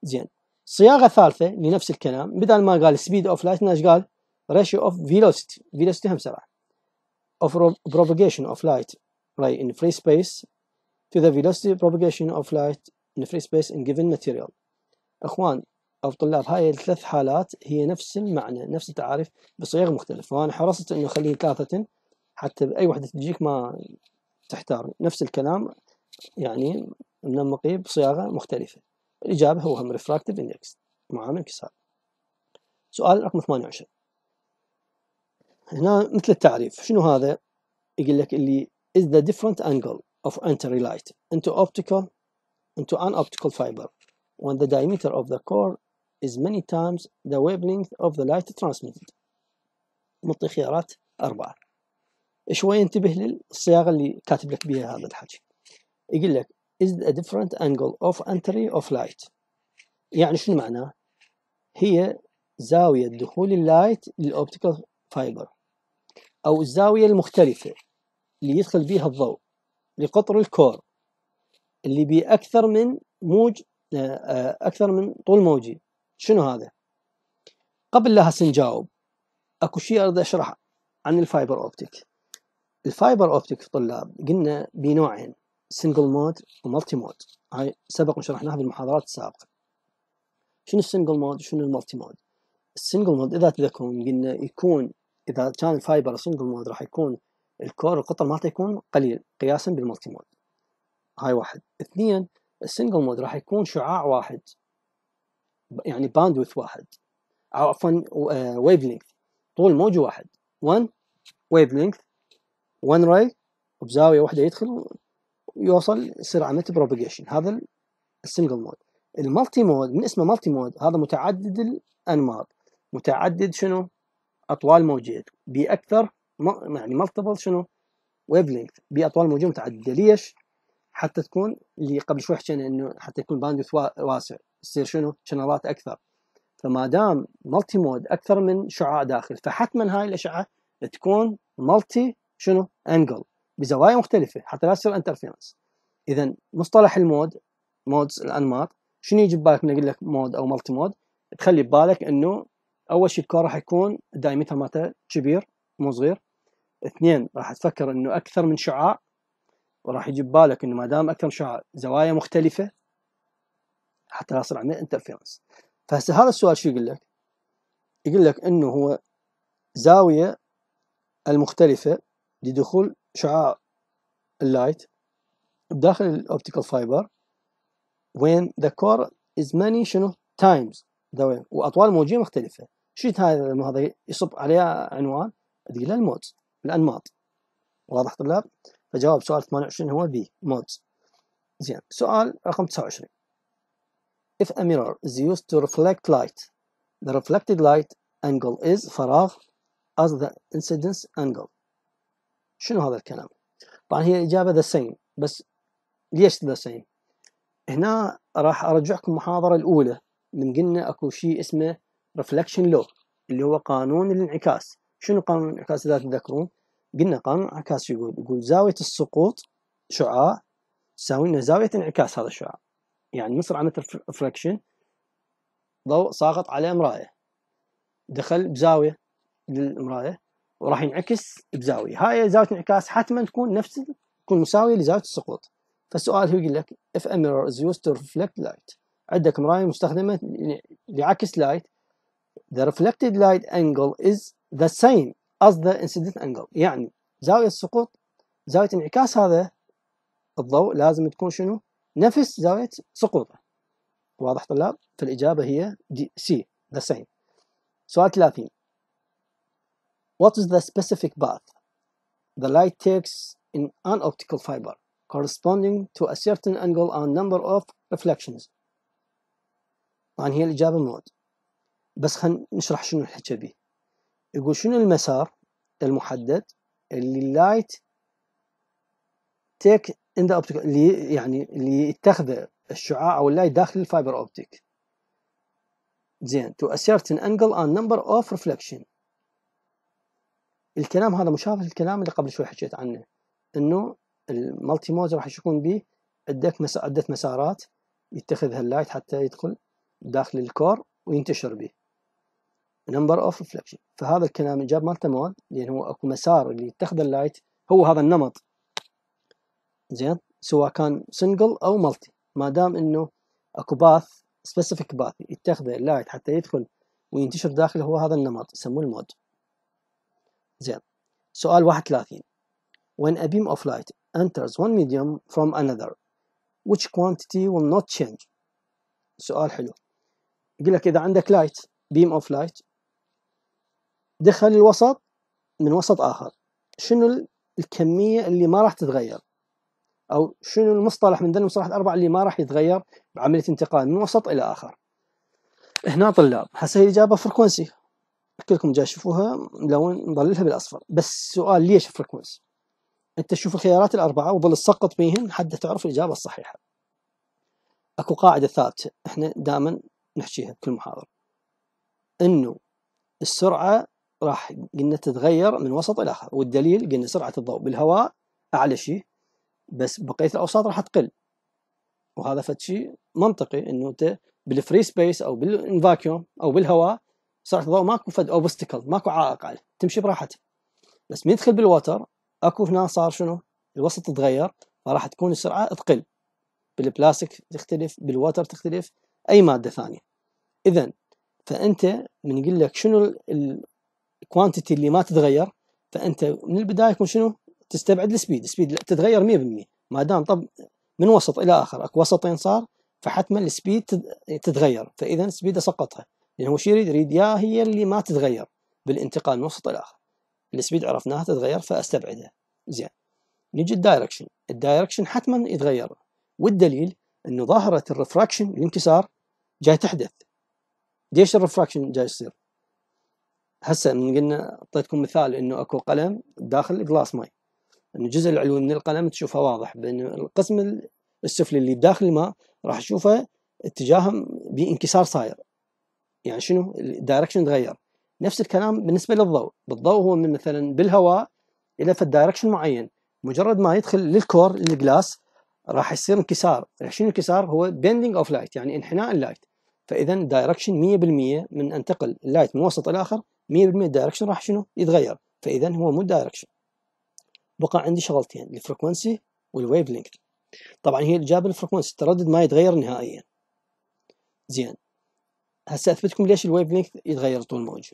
زين صياغه ثالثه لنفس الكلام بدل ما قال سبيد اوف لايت ايش قال؟ ريشيو اوف فيلوسيتي فيلوسيتي هم سرعه اوف بروباجيشن اوف لايت ray in free space to the velocity propagation of light in free space in given material اخوان او طلاب هاي الثلاث حالات هي نفس المعنى نفس التعاريف بصيغ مختلفة وانا حرصت انه اخليه ثلاثة حتى باي وحدة تجيك ما تحتار نفس الكلام يعني منمقي بصياغة مختلفة الإجابة هو هم ريفراكتيف اندكس معامل انكسار سؤال رقم 28 هنا مثل التعريف شنو هذا يقول لك اللي is the different angle of entry light into optical into an optical fiber when the diameter of the core is many times the wavelength of the light transmitted مطي خيارات أربعة شوي انتبه للصياغة اللي كاتب لك بها هذا الحكي يقول لك is the different angle of entry of light يعني شنو معناه هي زاوية دخول اللايت للأوبتيكال فايبر أو الزاوية المختلفة اللي يدخل بها الضوء لقطر الكور اللي بأكثر أكثر من موج آه، آه، أكثر من طول موجي شنو هذا؟ قبل لا سنجاوب نجاوب اكو شيء اريد اشرح عن الفايبر اوبتيك الفايبر اوبتيك في الطلاب قلنا بنوعين سنجل مود ومالتي مود هاي سبق وشرحناها بالمحاضرات السابقه شنو السنجل مود وشنو المالتي مود السنجل مود اذا تذكرون قلنا يكون اذا كان الفايبر سنجل مود راح يكون الكور القطر ما يكون قليل قياسا بالمالتي مود هاي واحد اثنين السنجل مود راح يكون شعاع واحد يعني باندوث واحد او عفوا ويف لينث آه، طول موج واحد 1 ويف لينث 1 راي بزاويه واحده يدخل يوصل يصير عمليه بروباجيشن هذا السنجل مود المالتي مود من اسمه مالتي مود هذا متعدد الانماط متعدد شنو اطوال موجات باكثر يعني مالتيبل شنو ويف لينث باطوال موجه متعدده ليش؟ حتى تكون اللي قبل شوي حكينا انه حتى يكون باندوث واسع يصير شنو؟ شنرات اكثر فما دام مالتي مود اكثر من شعاع داخل فحتما هاي الاشعه تكون مالتي شنو؟ انجل بزوايا مختلفه حتى لا يصير انترفيرنس اذا مصطلح المود مودز الانماط شنو يجي ببالك من اقول لك مود او مالتي مود؟ تخلي ببالك انه اول شيء الكور راح يكون الدايمتر مالته كبير مو صغير اثنين راح تفكر انه اكثر من شعاع وراح يجي ببالك انه ما دام اكثر من شعاع زوايا مختلفه حتى لا يصير عندنا انترفيرنس فهسه هذا السؤال شو يقول لك؟ يقول لك انه هو زاويه المختلفه لدخول شعاع اللايت بداخل الاوبتيكال فايبر وين ذا كور از ماني شنو تايمز واطوال موجيه مختلفه شو هذا هذا يصب عليها عنوان تقول الموت الأنماط واضح طلاب فجواب سؤال 28 هو B modes زين سؤال رقم 29 If a mirror is used to reflect light the reflected light angle is فراغ as the incidence angle شنو هذا الكلام؟ طبعا هي الإجابة the same بس ليش the same؟ هنا راح أرجعكم المحاضرة الأولى من قلنا أكو شيء اسمه reflection law اللي هو قانون الانعكاس شنو قانون انعكاس الذات تذكرون قلنا قانون انعكاس يقول يقول زاوية السقوط شعاع تساوي لنا زاوية انعكاس هذا الشعاع يعني مثل عملت ريفلكشن ضوء ساقط على مراية دخل بزاوية للمراية وراح ينعكس بزاوية هاي زاوية انعكاس حتما تكون نفس تكون مساوية لزاوية السقوط فالسؤال هو يقول لك if a mirror is used to reflect light عندك مراية مستخدمة لعكس لايت the reflected light angle is the same as the incident angle يعني زاوية السقوط زاوية انعكاس هذا الضوء لازم تكون شنو نفس زاوية سقوطه واضح طلاب فالإجابة هي دي سي the same سؤال 30 What is the specific path the light takes in an optical fiber corresponding to a certain angle and number of reflections طبعا هي الإجابة مود بس خلينا نشرح شنو الحكي بيه يقول شنو المسار المحدد اللي اللايت تيك ان ذا اوبتيك اللي يعني اللي يتخذه الشعاع او اللايت داخل الفايبر اوبتيك زين تو اسيرتن انجل اند نمبر اوف ريفلكشن الكلام هذا مشابه للكلام اللي قبل شوي حكيت عنه انه المالتي مود راح يكون به عندك عدة مسارات يتخذها اللايت حتى يدخل داخل الكور وينتشر به نمبر اوف ريفلكشن فهذا الكلام جاب مالته مواد لان يعني هو اكو مسار اللي يتخذ اللايت هو هذا النمط زين سواء كان سنجل او مالتي ما دام انه اكو باث سبيسيفيك باث يتخذه اللايت حتى يدخل وينتشر داخله هو هذا النمط يسموه المود زين سؤال 31 When a beam of light enters one medium from another which quantity will not change سؤال حلو يقول لك إذا عندك لايت beam of light دخل الوسط من وسط آخر شنو الكمية اللي ما راح تتغير أو شنو المصطلح من ضمن المصطلحات الأربعة اللي ما راح يتغير بعملية انتقال من وسط إلى آخر هنا طلاب هسه هي الإجابة فريكونسي كلكم جاي تشوفوها ملون نظللها بالأصفر بس السؤال ليش فريكونسي أنت تشوف الخيارات الأربعة وظل تسقط بيهن حتى تعرف الإجابة الصحيحة أكو قاعدة ثابتة إحنا دائما نحكيها بكل محاضرة إنه السرعة راح قلنا تتغير من وسط إلى آخر والدليل قلنا سرعة الضوء بالهواء أعلى شيء بس بقية الأوساط راح تقل وهذا فد شيء منطقي انه انت بالفري سبيس او بالفاكيوم او بالهواء سرعه الضوء ماكو فد اوبستكل ماكو عائق عليه تمشي براحتك بس من يدخل بالوتر اكو هنا صار شنو الوسط تغير فراح تكون السرعه تقل بالبلاستيك تختلف بالوتر تختلف اي ماده ثانيه اذا فانت من يقول لك شنو الكوانتيتي اللي ما تتغير فانت من البدايه يكون شنو؟ تستبعد السبيد، السبيد لا تتغير 100% ما دام طب من وسط الى اخر اكو وسطين صار فحتما السبيد تتغير فاذا سبيده سقطها لانه يعني هو شو يريد؟ يريد يا هي اللي ما تتغير بالانتقال من وسط الى اخر. السبيد عرفناها تتغير فاستبعدها. زين. نجي الدايركشن، الدايركشن حتما يتغير والدليل انه ظاهره الرفراكشن الانكسار جاي تحدث. ليش الرفراكشن جاي يصير؟ هسه من قلنا اعطيتكم مثال انه اكو قلم داخل جلاس ماي انه الجزء العلوي من القلم تشوفه واضح بان القسم السفلي اللي داخل الماء راح تشوفه اتجاهه بانكسار صاير يعني شنو الدايركشن تغير نفس الكلام بالنسبه للضوء بالضوء هو من مثلا بالهواء الى في الدايركشن معين مجرد ما يدخل للكور للجلاس راح يصير انكسار شنو انكسار هو بيندنج اوف لايت يعني انحناء اللايت فاذا دايركشن 100% من انتقل اللايت من وسط الى اخر 100% الدايركشن راح شنو يتغير فاذا هو مو دايركشن بقى عندي شغلتين الفريكونسي والويف لينك طبعا هي الاجابه الفريكونسي التردد ما يتغير نهائيا زين هسه اثبت لكم ليش الويف لينك يتغير طول الموج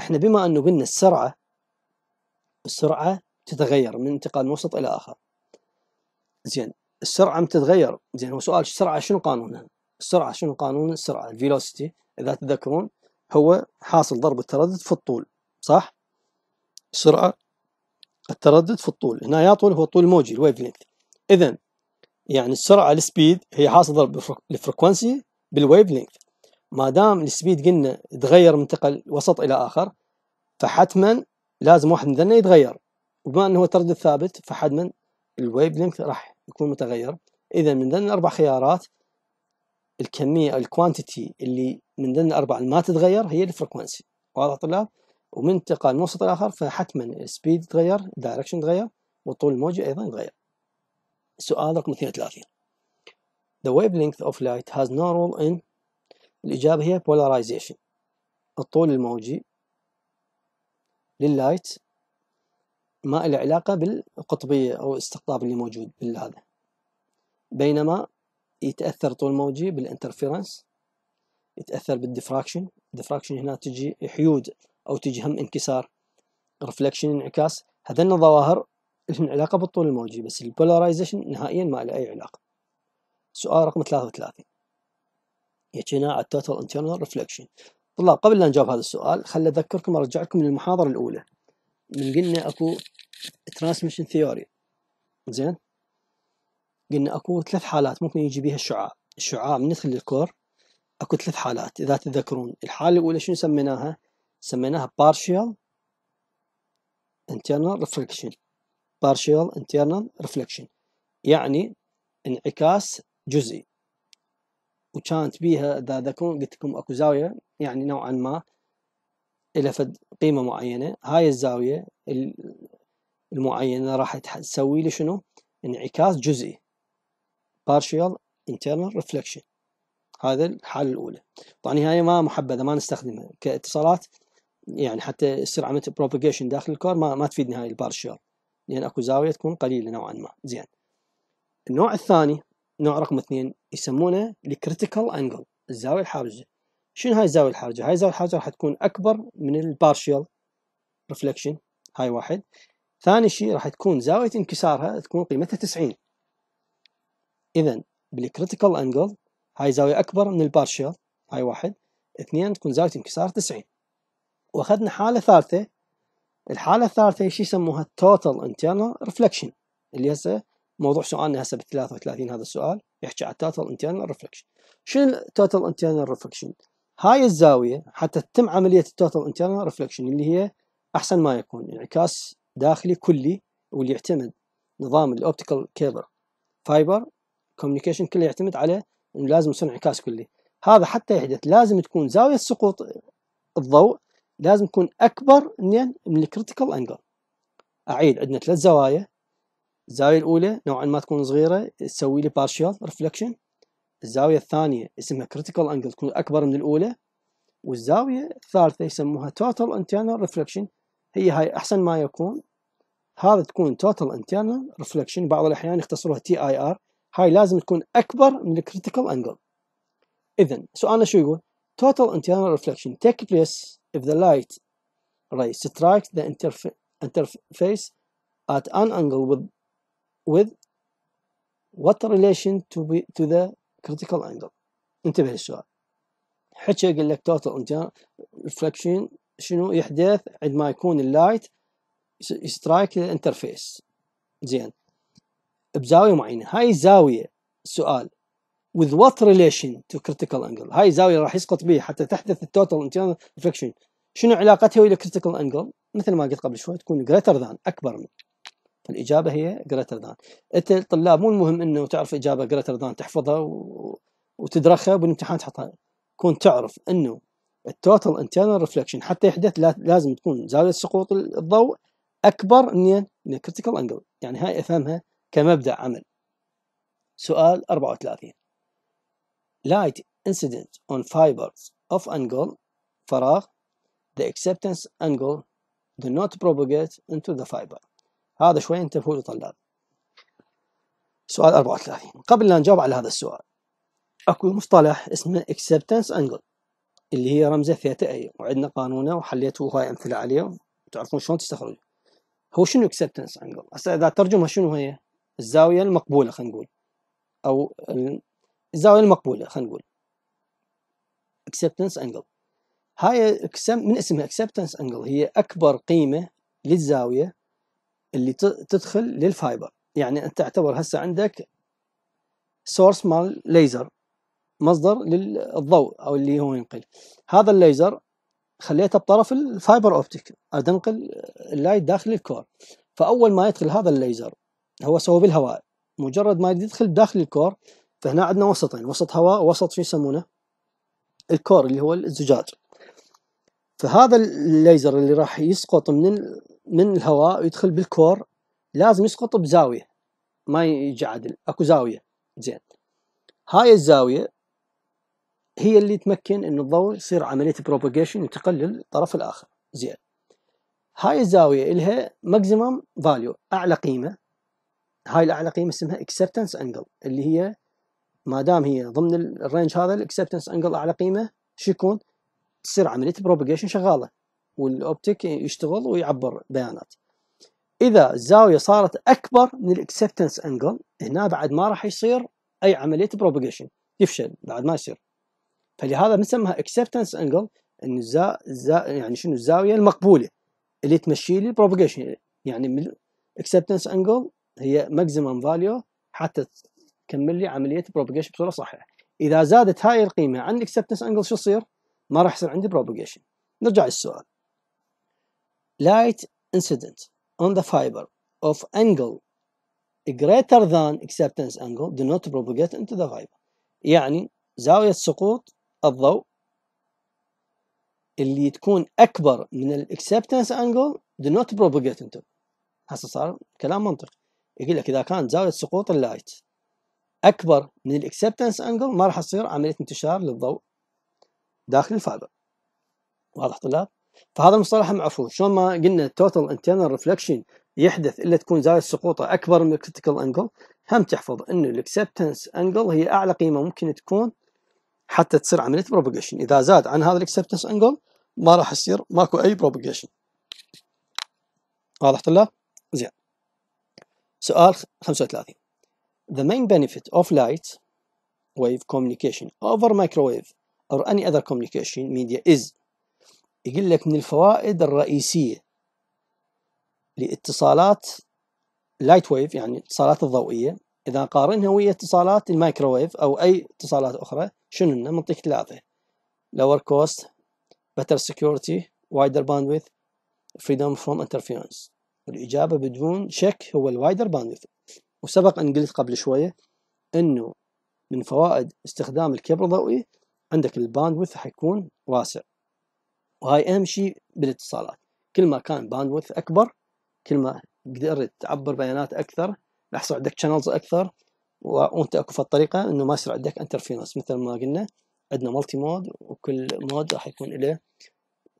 احنا بما انه قلنا السرعه السرعه تتغير من انتقال وسط الى اخر زين السرعه متتغير زين هو سؤال السرعه شنو قانونها السرعه شنو قانون السرعه الفيلوسيتي اذا تذكرون هو حاصل ضرب التردد في الطول صح؟ السرعة التردد في الطول هنا يا طول هو طول الموجي الويف لينث إذا يعني السرعة السبيد هي حاصل ضرب الفريكونسي بالويف لينث ما دام السبيد قلنا تغير من وسط إلى آخر فحتما لازم واحد من يتغير وبما أنه هو تردد ثابت فحتما الويف لينث راح يكون متغير إذا من ذن أربع خيارات الكمية الكوانتيتي اللي من ضمن الأربع اللي ما تتغير هي الفريكونسي واضح طلاب ومن انتقال من وسط لآخر فحتما السبيد تغير الدايركشن تغير والطول الموجي أيضا يتغير سؤال رقم 32 The wavelength of light has no role in الإجابة هي polarization الطول الموجي لللايت ما له علاقة بالقطبية أو الاستقطاب اللي موجود بالهذا بينما يتأثر طول الموجي بالانترفيرنس يتاثر بالديفراكشن الديفراكشن هنا تجي حيود او تجي هم انكسار ريفلكشن انعكاس هذن الظواهر لهم علاقه بالطول الموجي بس البولاريزيشن نهائيا ما له اي علاقه سؤال رقم 33 يجينا على التوتال انترنال ريفلكشن طلاب قبل لا نجاوب هذا السؤال خل اذكركم ارجع لكم للمحاضره الاولى من قلنا اكو ترانسميشن ثيوري زين قلنا اكو ثلاث حالات ممكن يجي بيها الشعاع الشعاع من يدخل الكور اكو ثلاث حالات اذا تذكرون الحاله الاولى شنو سميناها سميناها partial internal reflection partial internal reflection يعني انعكاس جزئي وكانت بيها اذا ذكرون قلت لكم اكو زاويه يعني نوعا ما الى فد قيمه معينه هاي الزاويه المعينه راح تسوي لي شنو انعكاس جزئي partial internal reflection هذا الحالة الأولى طبعا هي ما محبذة ما نستخدمها كاتصالات يعني حتى يصير عملية بروباجيشن داخل الكور ما, ما تفيدني هاي البارشيال لأن أكو زاوية تكون قليلة نوعا ما زين النوع الثاني نوع رقم اثنين يسمونه الكريتيكال انجل الزاوية الحرجة شنو هاي الزاوية الحرجة؟ هاي الزاوية الحرجة راح تكون أكبر من البارشيال ريفلكشن هاي واحد ثاني شيء راح تكون زاوية انكسارها تكون قيمتها 90 إذا بالكريتيكال انجل هاي زاوية أكبر من البارشل هاي واحد اثنين تكون زاوية انكسار تسعين وأخذنا حالة ثالثة الحالة الثالثة شو يسموها Total Internal Reflection اللي هسه موضوع سؤالنا هسه بال 33 هذا السؤال يحكي على Total Internal Reflection شنو Total Internal Reflection؟ هاي الزاوية حتى تتم عملية Total Internal Reflection اللي هي أحسن ما يكون انعكاس داخلي كلي واللي يعتمد نظام الاوبتيكال كيبل فايبر كوميونيكيشن كله يعتمد على لازم يصير انعكاس كلي هذا حتى يحدث لازم تكون زاوية سقوط الضوء لازم تكون أكبر من من الكريتيكال أنجل أعيد عندنا ثلاث زوايا الزاوية الأولى نوعا ما تكون صغيرة تسوي لي بارشال ريفلكشن الزاوية الثانية اسمها كريتيكال أنجل تكون أكبر من الأولى والزاوية الثالثة يسموها توتال انترنال ريفلكشن هي هاي أحسن ما يكون هذا تكون توتال انترنال ريفلكشن بعض الأحيان يختصروها تي اي ار هاي لازم تكون أكبر من الكريتيكال أنجل إذا سؤالنا شو يقول total internal reflection take place if the light ray strikes the interfa interface at an angle with with what relation to be to the critical angle انتبه للسؤال حكى يقول لك total internal reflection شنو يحدث عندما يكون اللايت سترايك الانترفيس زين بزاويه معينه هاي الزاويه السؤال with what relation to critical angle هاي الزاويه راح يسقط بها حتى تحدث التوتال internal reflection شنو علاقتها ويا critical angle مثل ما قلت قبل شوي تكون greater than اكبر من فالاجابه هي greater than انت الطلاب مو المهم انه تعرف اجابه greater than تحفظها و... وتدرخها بالامتحان تحطها كون تعرف انه التوتال انترنال ريفلكشن حتى يحدث لازم تكون زاويه سقوط الضوء اكبر من الكريتيكال انجل يعني هاي افهمها كمبدأ عمل سؤال 34 Light incident on fibers of angle فراغ the acceptance angle do not propagate into the fiber هذا شوي انتبهوا له طلاب سؤال 34 قبل لا نجاوب على هذا السؤال اكو مصطلح اسمه acceptance angle اللي هي رمزه ثيتا اي وعندنا قانونه وحليته هاي امثله عليه وتعرفون شلون تستخرج هو شنو acceptance angle هسه اذا ترجمها شنو هي الزاوية المقبولة خلينا نقول أو الزاوية المقبولة خلينا نقول acceptance angle هاي من اسمها acceptance angle هي أكبر قيمة للزاوية اللي تدخل للفايبر يعني أنت تعتبر هسه عندك سورس مال ليزر مصدر للضوء أو اللي هو ينقل هذا الليزر خليته بطرف الفايبر أوبتيك انقل اللايت داخل الكور فأول ما يدخل هذا الليزر هو سوى بالهواء مجرد ما يدخل داخل الكور فهنا عندنا وسطين يعني، وسط هواء ووسط شو يسمونه الكور اللي هو الزجاج فهذا الليزر اللي راح يسقط من من الهواء ويدخل بالكور لازم يسقط بزاوية ما يجي عدل اكو زاوية زين هاي الزاوية هي اللي تمكن انه الضوء يصير عملية بروباجيشن ينتقل للطرف الاخر زين هاي الزاوية الها ماكسيمم فاليو اعلى قيمة هاي الاعلى قيمه اسمها اكسبتنس انجل اللي هي ما دام هي ضمن الرينج هذا الاكسبتنس انجل اعلى قيمه شو يكون؟ تصير عمليه بروباجيشن شغاله والاوبتيك يشتغل ويعبر بيانات اذا الزاويه صارت اكبر من الاكسبتنس انجل هنا بعد ما راح يصير اي عمليه بروباجيشن يفشل بعد ما يصير فلهذا بنسميها اكسبتنس انجل ان الزا... الزا... يعني شنو الزاويه المقبوله اللي تمشي لي البروباجيشن يعني من الاكسبتنس انجل هي ماكسيمم فاليو حتى تكمل لي عمليه بروبجيشن بصوره صحيحه اذا زادت هاي القيمه عن الاكسبتنس انجل شو يصير ما راح يصير عندي بروبجيشن نرجع للسؤال لايت انسيدنت اون ذا فايبر اوف انجل greater than acceptance angle do not propagate into the fiber يعني زاوية سقوط الضوء اللي تكون أكبر من الاكسبتنس angle do not propagate into هسه صار كلام منطقي يقول لك اذا كانت زاويه سقوط اللايت اكبر من الاكسبتنس انجل ما راح تصير عمليه انتشار للضوء داخل الفايبر واضح طلاب فهذا المصطلح معفو شلون ما قلنا التوتال انترنال ريفلكشن يحدث الا تكون زاويه سقوطه اكبر من الكريتيكال انجل هم تحفظ انه الاكسبتنس انجل هي اعلى قيمه ممكن تكون حتى تصير عمليه بروباجيشن اذا زاد عن هذا الاكسبتنس انجل ما راح يصير ماكو اي بروباجيشن واضح طلاب سؤال 35 The main benefit of light wave communication over microwave or any other communication media is يقول لك من الفوائد الرئيسية لاتصالات light wave يعني الاتصالات الضوئية إذا قارنها ويا اتصالات الميكروويف أو أي اتصالات أخرى شنو لنا منطقة ثلاثة lower cost better security wider bandwidth freedom from interference والإجابة بدون شك هو الوايدر باندويث وسبق أن قلت قبل شوية أنه من فوائد استخدام الكبر الضوئي عندك الباندوث حيكون واسع وهاي أهم شيء بالاتصالات كل ما كان باندوث أكبر كل ما قدرت تعبر بيانات أكثر راح يصير عندك شانلز أكثر وانت اكو في الطريقه انه ما يصير عندك انترفيرنس مثل ما قلنا عندنا مالتي مود وكل مود راح يكون له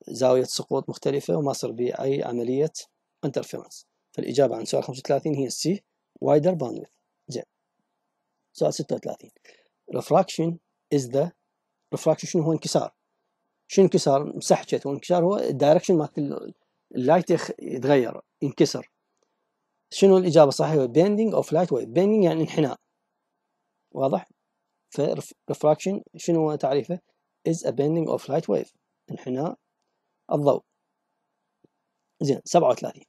زاويه سقوط مختلفه وما يصير به اي عمليه انترفيرنس فالإجابة عن سؤال 35 هي السي وايدر باندويث زين سؤال 36 ريفراكشن از ذا ريفراكشن شنو هو انكسار شنو انكسار مسحجت وانكسار هو الدايركشن مالت اللايت يتغير ينكسر شنو الإجابة الصحيحة بيندينج اوف لايت ويف بيندينج يعني انحناء واضح فريفراكشن شنو هو تعريفه is a bending of light wave انحناء الضوء زين 37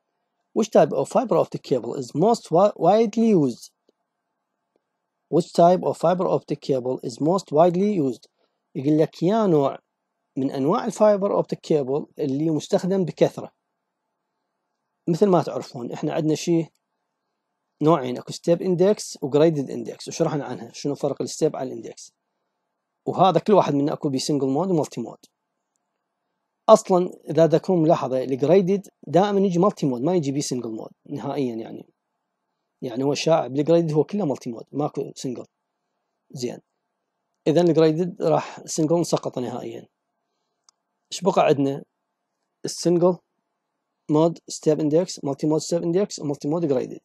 Which type of fiber optic cable is most widely used? Which type of fiber optic cable is most widely used? يقول لك يا نوع من أنواع الفايبر أوبتيك كيبل اللي مستخدم بكثرة مثل ما تعرفون إحنا عندنا شيء نوعين اكو ستيب اندكس وجريدد اندكس وشرحنا عنها شنو فرق الستيب على الاندكس وهذا كل واحد منه اكو بي سنجل مود ومالتي مود اصلا اذا تكون ملاحظه الجريدد دائما يجي مالتي مود ما يجي بي سنجل مود نهائيا يعني يعني هو شائع بالجريدد هو كله مالتي مود ماكو سنجل زين اذا الجريدد راح سنجل سقط نهائيا ايش بقى عندنا السنجل مود ستيب اندكس مالتي مود ستيب اندكس ومالتي مود جريدد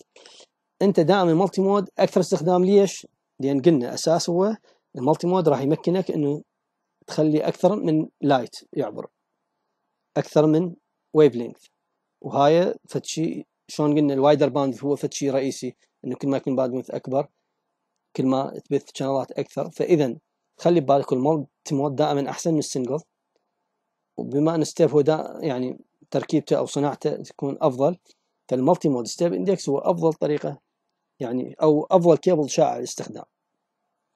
انت دائما مالتي مود اكثر استخدام ليش لان قلنا اساس هو المالتي مود راح يمكنك انه تخلي اكثر من لايت يعبر اكثر من ويف لينث وهاي فتشي شلون قلنا الوايدر باند هو فتشي رئيسي انه كل ما يكون باند اكبر كل ما تبث شانلات اكثر فاذا خلي ببالك مود دائما احسن من السنجل وبما ان ستيب هو يعني تركيبته او صناعته تكون افضل فالمالتي مود ستيب اندكس هو افضل طريقه يعني او افضل كيبل شائع للاستخدام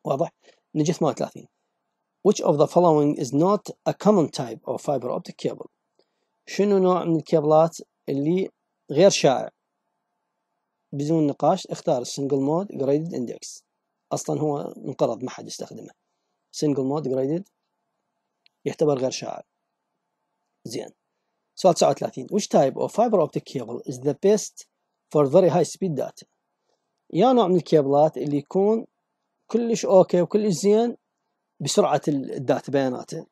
واضح نجي 38 Which of the following is not a common type of fiber optic cable شنو نوع من الكابلات اللي غير شائع بدون نقاش اختار السنجل مود جريدد اندكس اصلا هو انقرض ما حد يستخدمه سنجل مود جريدد يعتبر غير شائع زين سؤال 39 which type of fiber optic cable is the best for very high speed data يا نوع من الكابلات اللي يكون كلش اوكي وكلش زين بسرعة الداتا بياناته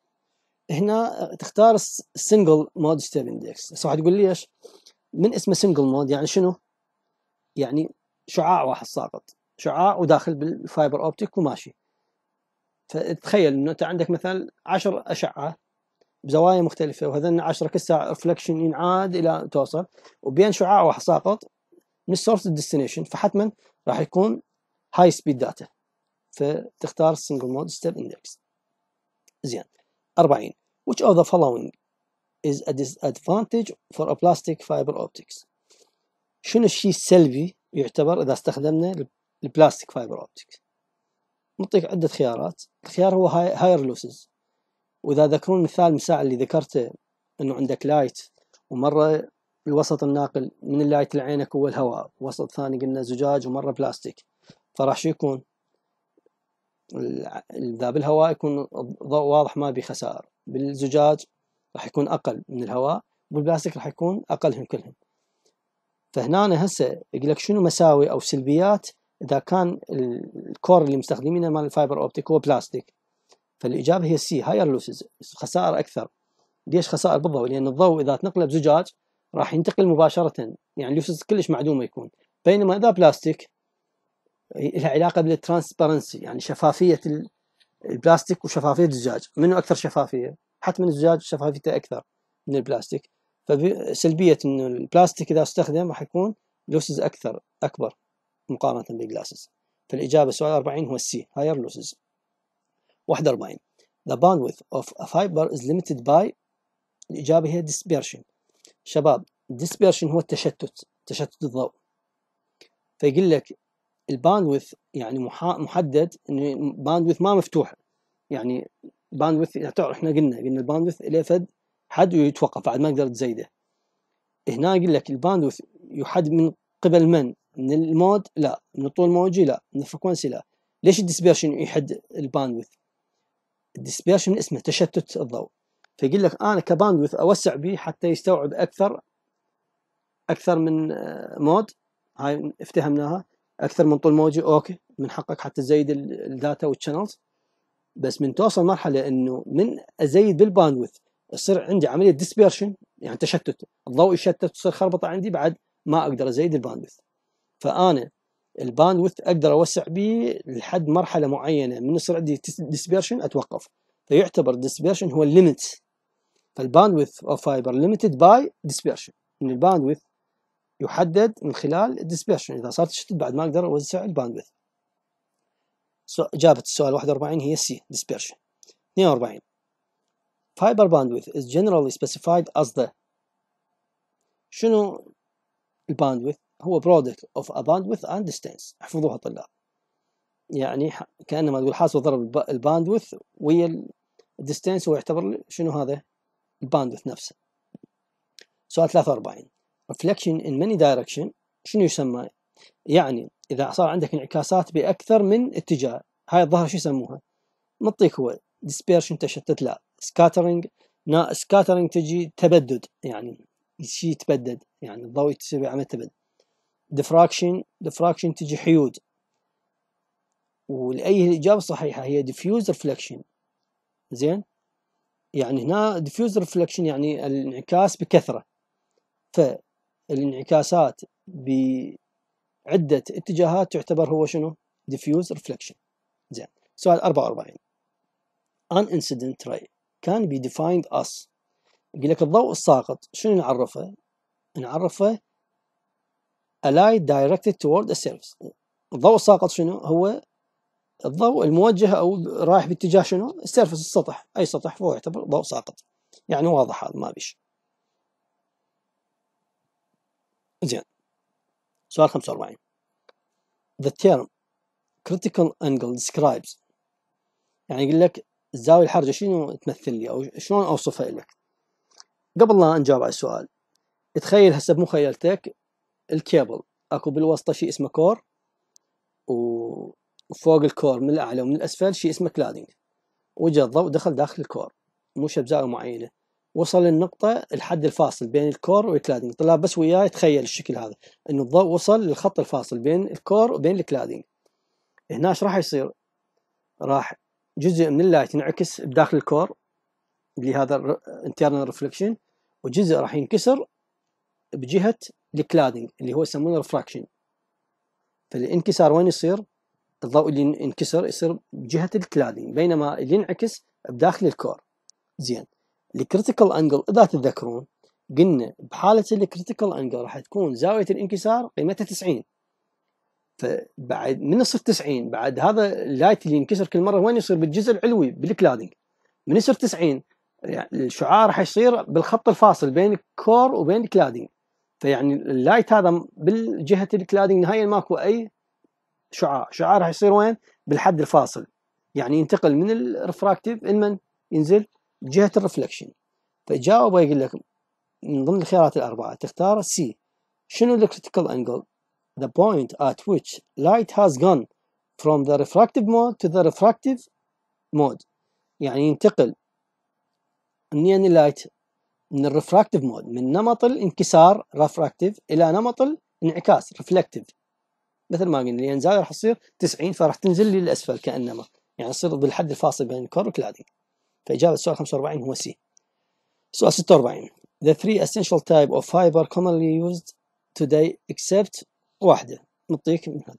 هنا تختار السنجل مود ستيب اندكس بس واحد يقول لي ايش من اسمه سنجل مود يعني شنو يعني شعاع واحد ساقط شعاع وداخل بالفايبر اوبتيك وماشي فتخيل انه انت عندك مثلا 10 اشعه بزوايا مختلفة وهذن 10 كل ساعة ريفلكشن ينعاد إلى توصل وبين شعاع واحد ساقط من السورس للديستنيشن فحتما راح يكون هاي سبيد داتا فتختار السنجل مود ستيب اندكس زين 40 which of the following is a disadvantage for a plastic fiber optics شنو الشيء السلبي يعتبر إذا استخدمنا البلاستيك فايبر أوبتكس نعطيك عدة خيارات الخيار هو هاير لوسز وإذا ذكرون مثال مساع اللي ذكرته إنه عندك لايت ومرة الوسط الناقل من اللايت لعينك هو الهواء وسط ثاني قلنا زجاج ومرة بلاستيك فراح شو يكون اذا بالهواء يكون الضوء واضح ما بخسائر بالزجاج راح يكون اقل من الهواء والبلاستيك راح يكون اقلهم كلهم فهنا هسه يقول لك شنو مساوئ او سلبيات اذا كان الكور اللي مستخدمينه مال الفايبر اوبتيك هو بلاستيك فالاجابه هي السي هاير لوسز خسائر اكثر ليش خسائر بالضوء لان الضوء اذا تنقله بزجاج راح ينتقل مباشره يعني اللوسز كلش معدومه يكون بينما اذا بلاستيك لها علاقه بالترانسبرنسي يعني شفافيه البلاستيك وشفافيه الزجاج منه اكثر شفافيه حتما الزجاج شفافيته اكثر من البلاستيك فسلبيه انه البلاستيك اذا استخدم راح يكون لوسز اكثر اكبر مقارنه بالجلاسز فالاجابه سؤال 40 هو السي هاير لوسز 41 The bandwidth of a fiber is limited by الإجابة هي dispersion شباب dispersion هو التشتت تشتت الضوء فيقول لك الباندوث يعني محدد ان باندوث ما مفتوح يعني باندوث احنا قلنا قلنا الباندوث له فد حد ويتوقف بعد ما اقدر تزيده هنا يقول لك الباندوث يحد من قبل من من المود لا من الطول الموجي لا من الفريكونسي لا ليش الديسبيرشن يحد الباندوث الديسبيرشن اسمه تشتت الضوء فيقول لك انا كباندوث اوسع به حتى يستوعب اكثر اكثر من آه، مود هاي افتهمناها اكثر من طول موجه اوكي من حقك حتى تزيد الداتا والشانلز بس من توصل مرحله انه من ازيد بالباندوث يصير عندي عمليه ديسبيرشن يعني تشتت الضوء يشتت تصير خربطه عندي بعد ما اقدر ازيد الباندوث فانا الباندوث اقدر اوسع به لحد مرحله معينه من يصير عندي ديسبيرشن اتوقف فيعتبر ديسبيرشن هو الليمت فالباندوث اوف فايبر ليمتد باي ديسبيرشن ان الباندوث يحدد من خلال الديسبيرشن إذا صارت تشتت بعد ما أقدر أوزع الباندوث إجابة السؤال 41 هي سي dispersion 42 fiber bandwidth is generally specified as the شنو الباندويث هو product of a bandwidth and distance احفظوها طلاب يعني كأنما تقول حاسب ضرب الباندويث ويا الديستنس هو يعتبر شنو هذا الباندويث نفسه سؤال 43 reflection in many direction شنو يسمى؟ يعني إذا صار عندك انعكاسات بأكثر من اتجاه هاي الظاهرة شو يسموها؟ نعطيك هو dispersion تشتت لا scattering نا scattering تجي تبدد يعني شيء يتبدد يعني الضوء يتسوي عمل تبدد diffraction diffraction تجي حيود والأي الإجابة الصحيحة هي diffuse reflection زين يعني هنا diffuse reflection يعني الانعكاس بكثرة ف الانعكاسات بعدة اتجاهات تعتبر هو شنو؟ diffuse reflection زين سؤال 44 an incident ray can be defined as يقول لك الضوء الساقط شنو نعرفه؟ نعرفه a light directed toward a surface الضوء الساقط شنو؟ هو الضوء الموجه او رايح باتجاه شنو؟ السيرفس السطح، اي سطح فهو يعتبر ضوء ساقط. يعني واضح هذا ما بيش. زين سؤال 45 the term critical angle describes يعني يقول لك الزاوية الحرجة شنو تمثل لي أو شلون أوصفها لك قبل لا نجاوب على السؤال تخيل هسه بمخيلتك الكيبل اكو بالوسطى شيء اسمه كور وفوق الكور من الاعلى ومن الاسفل شيء اسمه كلادنج وجا الضوء دخل داخل الكور مو بزاوية معينة وصل النقطة الحد الفاصل بين الكور والكلادنج طلاب بس وياه يتخيل الشكل هذا أن الضوء وصل للخط الفاصل بين الكور وبين الكلادنج هنا ايش راح يصير راح جزء من اللايت ينعكس بداخل الكور اللي هذا internal ريفلكشن وجزء راح ينكسر بجهة الكلادنج اللي هو يسمونه ريفراكشن فالانكسار وين يصير؟ الضوء اللي ينكسر يصير بجهة الكلادنج بينما اللي ينعكس بداخل الكور زين الكريتيكال انجل اذا تتذكرون قلنا بحاله الكريتيكال انجل راح تكون زاويه الانكسار قيمتها 90 فبعد من يصير 90 بعد هذا اللايت اللي ينكسر كل مره وين يصير بالجزء العلوي بالكلادنج من يصير 90 يعني الشعاع راح يصير بالخط الفاصل بين الكور وبين الكلادنج فيعني اللايت هذا بالجهه الكلادنج نهائيا ماكو اي شعاع شعاع راح يصير وين بالحد الفاصل يعني ينتقل من الرفراكتيف لمن ينزل جهه الرفلكشن فجاوبه يقول لك من ضمن الخيارات الاربعه تختار سي شنو الكريتيكال انجل the point at which light has gone from the refractive mode to the refractive mode يعني ينتقل النيان يعني light من الرفراكتيف مود من نمط الانكسار رفراكتيف الى نمط الانعكاس ريفلكتيف مثل ما قلنا الانزال راح تصير 90 فراح تنزل للاسفل كانما يعني تصير بالحد الفاصل بين الكور والكلادين فإجابة السؤال 45 هو سي سؤال 46 The three essential type of fiber commonly used today except واحدة نعطيك من هذا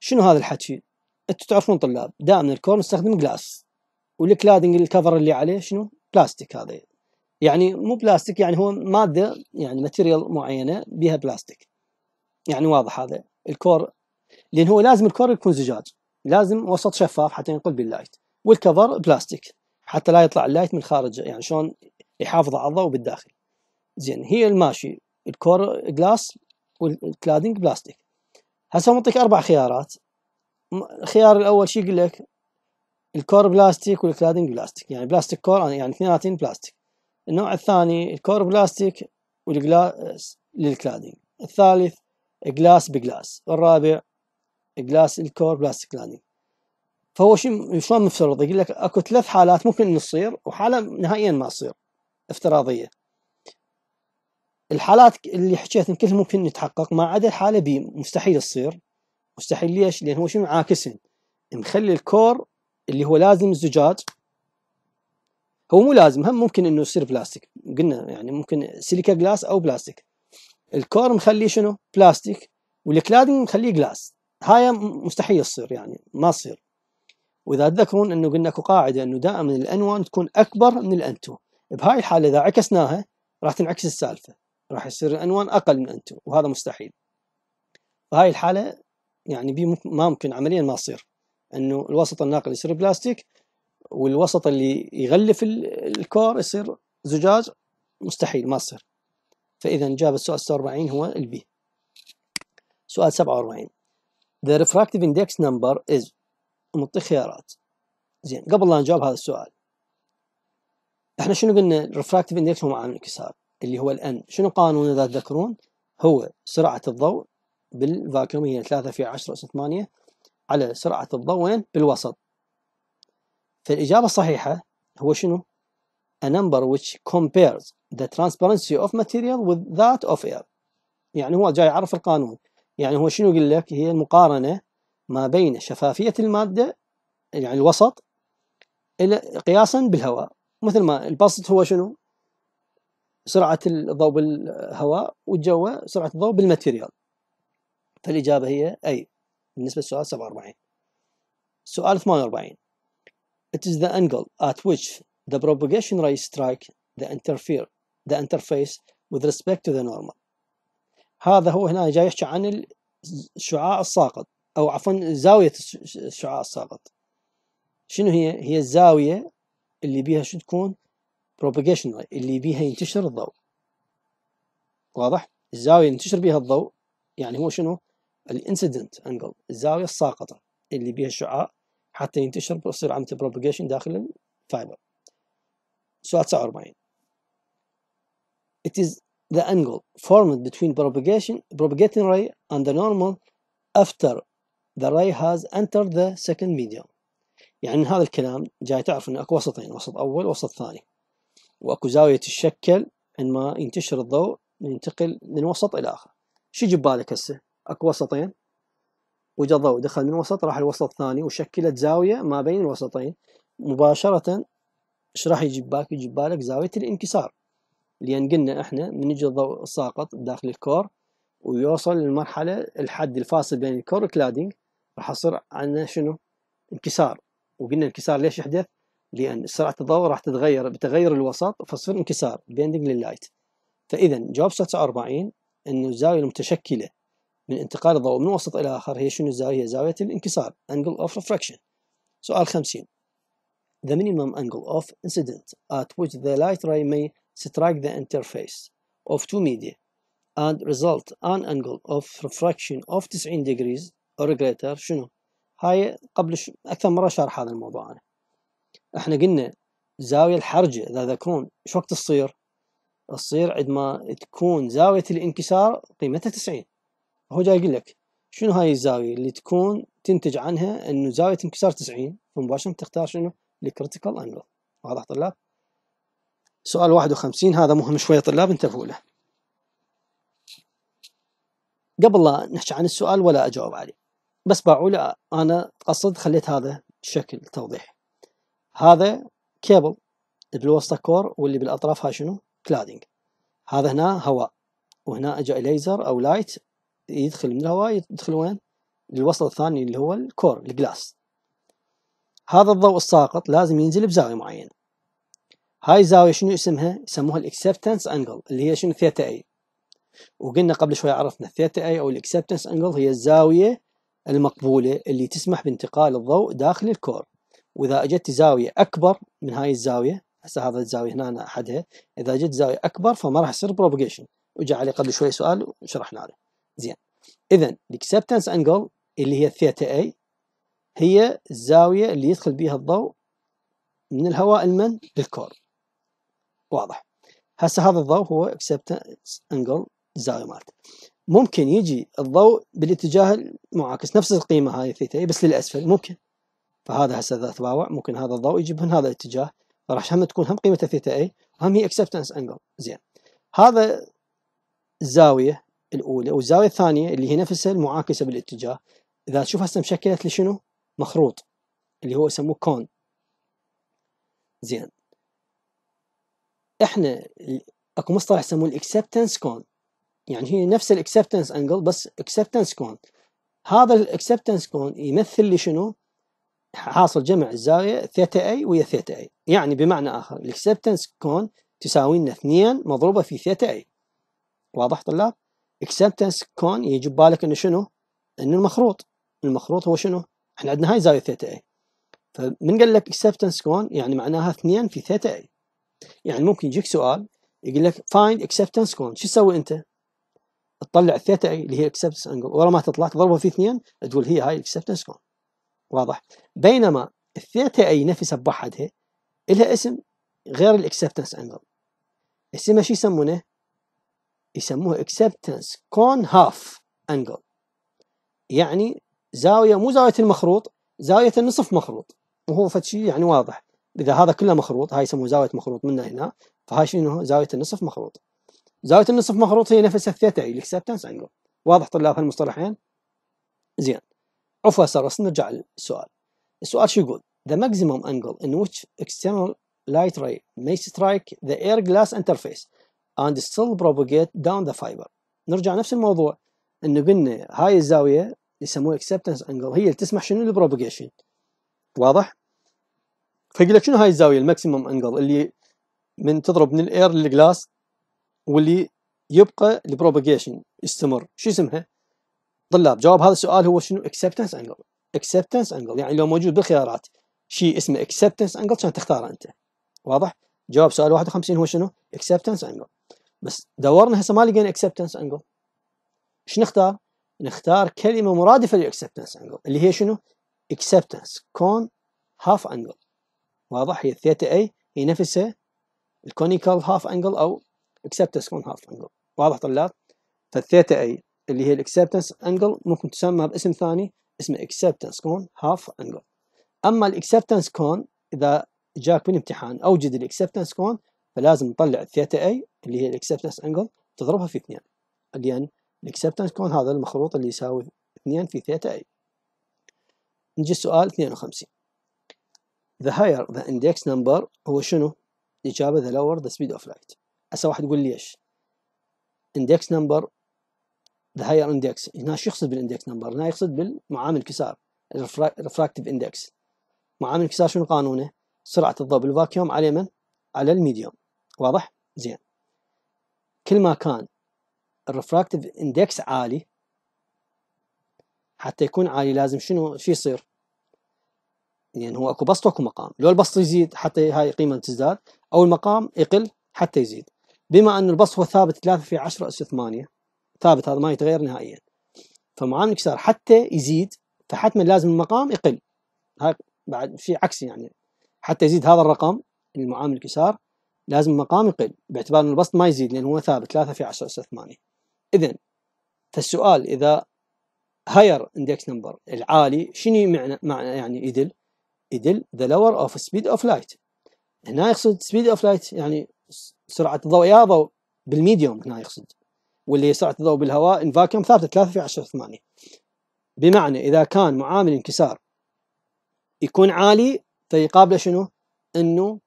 شنو هذا الحكي؟ انتم تعرفون طلاب دائما الكور نستخدم جلاس والكلادنج الكفر اللي عليه شنو؟ بلاستيك هذا يعني مو بلاستيك يعني هو ماده يعني ماتيريال معينه بها بلاستيك يعني واضح هذا الكور لان هو لازم الكور يكون زجاج لازم وسط شفاف حتى ينقل باللايت والكفر بلاستيك حتى لا يطلع اللايت من خارج يعني شلون يحافظ على الضوء بالداخل زين هي الماشي الكور جلاس والكلادنج بلاستيك هسه منطيك اربع خيارات الخيار الاول شي يقول لك الكور بلاستيك والكلادنج بلاستيك يعني بلاستيك كور يعني اثنيناتين بلاستيك النوع الثاني الكور بلاستيك والجلاس للكلادنج الثالث جلاس بجلاس والرابع جلاس الكور بلاستيك كلادنج فهو شلون مفترض يقول لك اكو ثلاث حالات ممكن ان تصير وحاله نهائيا ما تصير افتراضيه الحالات اللي حكيت كلها ممكن يتحقق ما عدا الحاله بي مستحيل تصير مستحيل ليش؟ لان هو شنو عاكسن مخلي الكور اللي هو لازم الزجاج هو مو لازم هم ممكن انه يصير بلاستيك قلنا يعني ممكن سيليكا جلاس او بلاستيك الكور مخليه شنو؟ بلاستيك والكلادنج مخليه جلاس هاي مستحيل تصير يعني ما تصير واذا تذكرون انه قلنا لكم قاعده انه دائما الان 1 تكون اكبر من الان 2 بهاي الحاله اذا عكسناها راح تنعكس السالفه راح يصير الان 1 اقل من الان 2 وهذا مستحيل فهاي الحاله يعني بي ما ممكن عمليا ما تصير انه الوسط الناقل يصير بلاستيك والوسط اللي يغلف الكور يصير زجاج مستحيل ما تصير فاذا جاب السؤال 46 هو البي سؤال 47 The refractive index number is ونعطيك خيارات زين قبل لا نجاوب هذا السؤال احنا شنو قلنا الرفراكتيف اندكس هو معنى الانكسار اللي هو الان شنو قانون اذا تذكرون هو سرعه الضوء بالفاكيوم هي 3 في 10 اس 8 على سرعه الضوء وين بالوسط فالاجابه الصحيحه هو شنو a number which compares the transparency of material with that of air يعني هو جاي يعرف القانون يعني هو شنو يقول لك هي المقارنه ما بين شفافية المادة يعني الوسط إلى قياسا بالهواء مثل ما البسط هو شنو سرعة الضوء بالهواء والجو سرعة الضوء بالماتيريال فالإجابة هي أي بالنسبة للسؤال 47 سؤال 48 It is the angle at which the propagation ray strike the interfere the interface with respect to the normal هذا هو هنا جاي يحكي عن الشعاع الساقط أو عفوا زاوية الشعاع الساقط شنو هي؟ هي الزاوية اللي بيها شو تكون؟ propagation ray اللي بيها ينتشر الضوء واضح؟ الزاوية اللي ينتشر بيها الضوء يعني هو شنو؟ الانسيدنت انجل الزاوية الساقطة اللي بيها الشعاع حتى ينتشر بصير عملية propagation داخل الفايبر سؤال 49 It is the angle formed between propagation propagating ray and the normal after the ray has entered the second medium يعني هذا الكلام جاي تعرف أن أكو وسطين وسط أول وسط ثاني وأكو زاوية تتشكل عندما ينتشر الضوء ينتقل من وسط إلى آخر شو يجي ببالك هسه أكو وسطين وجا ضوء دخل من وسط راح الوسط الثاني وشكلت زاوية ما بين الوسطين مباشرة ايش راح يجي ببالك؟ يجي ببالك زاوية الانكسار لأن قلنا احنا من يجي الضوء الساقط داخل الكور ويوصل للمرحلة الحد الفاصل بين الكور والكلادينج راح يصير عندنا شنو انكسار وقلنا انكسار ليش يحدث لان سرعه الضوء راح تتغير بتغير الوسط فصير انكسار بيندنج لللايت فاذا جواب 49 انه الزاويه المتشكله من انتقال الضوء من وسط الى اخر هي شنو الزاويه زاويه الانكسار angle of refraction سؤال 50 the minimum angle of incident at which the light ray may strike the interface of two media and result an angle of refraction of 90 degrees اورجريتر شنو هاي قبل ش... اكثر مره شرح هذا الموضوع انا احنا قلنا زاويه الحرجه اذا ذكرون ايش وقت تصير تصير عندما تكون زاويه الانكسار قيمتها 90 هو جاي يقول لك شنو هاي الزاويه اللي تكون تنتج عنها انه زاويه انكسار 90 فمباشره تختار شنو الكريتيكال انجل واضح طلاب سؤال 51 هذا مهم شويه طلاب انتبهوا له قبل لا نحكي عن السؤال ولا اجاوب عليه بس باعوا لي انا قصد خليت هذا شكل توضيح هذا كيبل اللي بالوسطى كور واللي بالاطراف ها شنو كلادينج هذا هنا هواء وهنا اجى ليزر او لايت يدخل من الهواء يدخل وين للوسط الثاني اللي هو الكور الجلاس هذا الضوء الساقط لازم ينزل بزاوية معينة هاي الزاوية شنو اسمها يسموها الاكسبتنس انجل اللي هي شنو ثيتا اي وقلنا قبل شوي عرفنا الثيتا اي او الاكسبتنس انجل هي الزاوية المقبولة اللي تسمح بانتقال الضوء داخل الكور وإذا أجت زاوية أكبر من هاي الزاوية هسه هذا الزاوية هنا أحدها إذا أجت زاوية أكبر فما راح يصير بروبوجيشن وجا عليه قبل شوي سؤال وشرحنا له زين إذا الأكسبتنس أنجل اللي هي الثيتا أي هي الزاوية اللي يدخل بها الضوء من الهواء المن للكور واضح هسه هذا الضوء هو اكسبتنس انجل الزاوية مالته ممكن يجي الضوء بالاتجاه المعاكس نفس القيمة هاي اي بس للأسفل ممكن فهذا هسه إذا تباوع ممكن هذا الضوء يجي من هذا الاتجاه فراح هم تكون هم قيمة ثيتا اي هم هي اكسبتنس انجل زين هذا الزاوية الأولى والزاوية الثانية اللي هي نفسها المعاكسة بالاتجاه إذا تشوف هسه مشكلت لشنو مخروط اللي هو يسموه كون زين احنا اكو مصطلح يسموه الاكسبتنس كون يعني هي نفس الاكسبتنس انجل بس اكسبتنس كون هذا الاكسبتنس كون يمثل لي شنو؟ حاصل جمع الزاويه ثيتا اي ويا ثيتا اي يعني بمعنى اخر الاكسبتنس كون تساوي لنا 2 مضروبه في ثيتا اي واضح طلاب؟ اكسبتنس كون يجي ببالك انه شنو؟ انه المخروط المخروط هو شنو؟ احنا عندنا هاي زاويه ثيتا اي فمن قال لك اكسبتنس كون يعني معناها 2 في ثيتا اي يعني ممكن يجيك سؤال يقول لك فايند اكسبتنس كون شو تسوي انت؟ تطلع الثيتا اللي هي اكسبتنس انجل ورا ما تطلع تضربها في اثنين تقول هي هاي اكسبتنس كون واضح بينما الثيتا اي نفسها بوحدها لها اسم غير الاكسبتنس انجل اسمها شو يسمونه؟ يسموه اكسبتنس كون هاف انجل يعني زاويه مو زاويه المخروط زاويه النصف مخروط وهو فد شيء يعني واضح اذا هذا كله مخروط هاي يسموه زاويه مخروط منه هنا فهاي شنو زاويه النصف مخروط زاوية النصف مخروط هي نفس الثيتا اللي الاكسبتنس أيوة. انجل واضح طلاب هالمصطلحين زين عفوا سرس نرجع للسؤال السؤال شو يقول the maximum angle in which external light ray may strike the air glass interface and still propagate down the fiber نرجع نفس الموضوع انه قلنا هاي الزاويه اللي يسموها acceptance angle هي اللي تسمح شنو البروبوجيشن واضح فيقول لك شنو هاي الزاويه الماكسيمم انجل اللي من تضرب من الاير للجلاس واللي يبقى البروباجيشن يستمر شو اسمها؟ طلاب جواب هذا السؤال هو شنو اكسبتنس انجل اكسبتنس انجل يعني لو موجود بالخيارات شيء اسمه اكسبتنس انجل كان تختاره انت واضح؟ جواب سؤال 51 هو شنو؟ اكسبتنس انجل بس دورنا هسه ما لقينا اكسبتنس انجل شنو نختار؟ نختار كلمه مرادفه للاكسبتنس انجل اللي هي شنو؟ اكسبتنس كون هاف انجل واضح هي الثيتا اي هي نفسها الكونيكال هاف انجل او كون هاف انجل واضح طلاب فالثيتا اي اللي هي الاكسبتنس انجل ممكن تسمى باسم ثاني اسمه اكسبتنس كون هاف انجل اما الاكسبتنس كون اذا جاك من امتحان اوجد الاكسبتنس كون فلازم نطلع الثيتا اي اللي هي الاكسبتنس انجل تضربها في اثنين لان الاكسبتنس كون هذا المخروط اللي يساوي اثنين في ثيتا اي نجي السؤال 52 the higher the index number هو شنو؟ الإجابة the lower the speed of light هسه واحد يقول لي ايش اندكس نمبر ذا هاير اندكس هنا شو يقصد بالاندكس نمبر هنا يقصد بالمعامل الانكسار الرفراكتيف اندكس معامل الانكسار شنو قانونه سرعه الضوء بالفاكيوم على من على الميديوم واضح زين كل ما كان الرفراكتيف اندكس عالي حتى يكون عالي لازم شنو شو يصير يعني هو اكو بسط واكو مقام لو البسط يزيد حتى هاي القيمه تزداد او المقام يقل حتى يزيد بما أن البسط هو ثابت 3 في 10 أس 8 ثابت هذا ما يتغير نهائيا فمعامل الانكسار حتى يزيد فحتما لازم المقام يقل هاي بعد في عكس يعني حتى يزيد هذا الرقم المعامل الانكسار لازم المقام يقل باعتبار أن البسط ما يزيد لأن هو ثابت 3 في 10 أس 8 إذا فالسؤال إذا هاير اندكس نمبر العالي شنو معنى معنى يعني يدل؟ يدل ذا لور اوف سبيد اوف لايت هنا يقصد سبيد اوف لايت يعني سرعه الضوء يا ضوء بالميديوم هنا يقصد واللي سرعه الضوء بالهواء ان فاكيوم ثابته 3 في 10 8 بمعنى اذا كان معامل انكسار يكون عالي فيقابله شنو؟ انه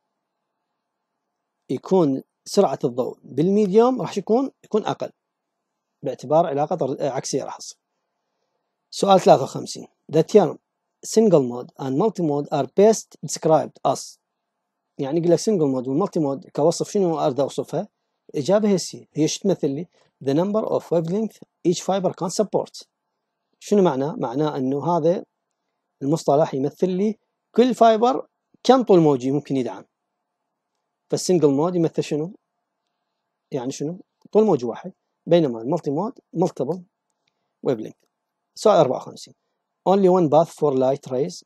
يكون سرعه الضوء بالميديوم راح يكون يكون اقل باعتبار علاقه آه، عكسيه راح تصير سؤال 53 The term single mode and multi mode are best described as يعني يقول لك سنجل مود والمالتي مود كوصف شنو اريد اوصفها؟ الاجابه هي سي هي شو تمثل لي؟ the number of لينث each fiber can support شنو معناه؟ معناه انه هذا المصطلح يمثل لي كل فايبر كم طول موجي ممكن يدعم فالسنجل مود يمثل شنو؟ يعني شنو؟ طول موج واحد بينما المالتي مود مالتيبل ويف لينث سؤال 54 only one path for light rays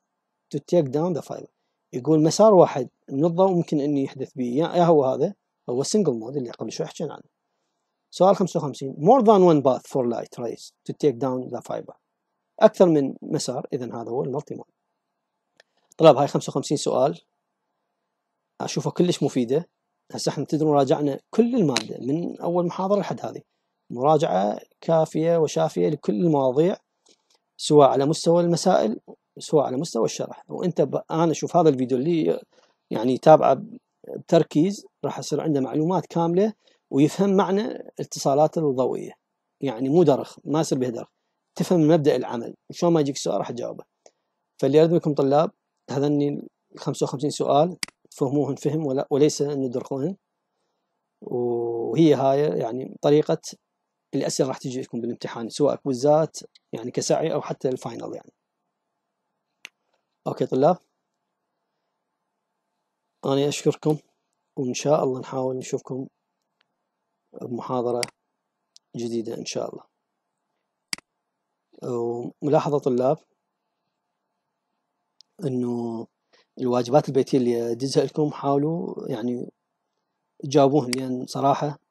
to take down the fiber يقول مسار واحد من الضوء ممكن أن يحدث به يا هو هذا هو السنجل مود اللي قبل شوي حكينا عنه سؤال 55 more than one path for light rays to take down the fiber أكثر من مسار إذا هذا هو المالتي مود طلاب هاي 55 سؤال أشوفها كلش مفيدة هسه احنا تدرون راجعنا كل المادة من أول محاضرة لحد هذه مراجعة كافية وشافية لكل المواضيع سواء على مستوى المسائل بس هو على مستوى الشرح لو انت ب... انا اشوف هذا الفيديو اللي يعني يتابعه بتركيز راح يصير عنده معلومات كامله ويفهم معنى الاتصالات الضوئيه يعني مو درخ ما يصير به درخ تفهم مبدا العمل شلون ما يجيك سؤال راح تجاوبه فاللي اريد منكم طلاب هذني ال 55 سؤال تفهموهن فهم ولا وليس ان تدرخوهن وهي هاي يعني طريقه الاسئله راح تجي لكم بالامتحان سواء كوزات يعني كسعي او حتى الفاينل يعني اوكي طلاب أنا أشكركم وإن شاء الله نحاول نشوفكم بمحاضرة جديدة إن شاء الله وملاحظة طلاب أنه الواجبات البيتية اللي أدزها لكم حاولوا يعني تجاوبوهن لأن صراحة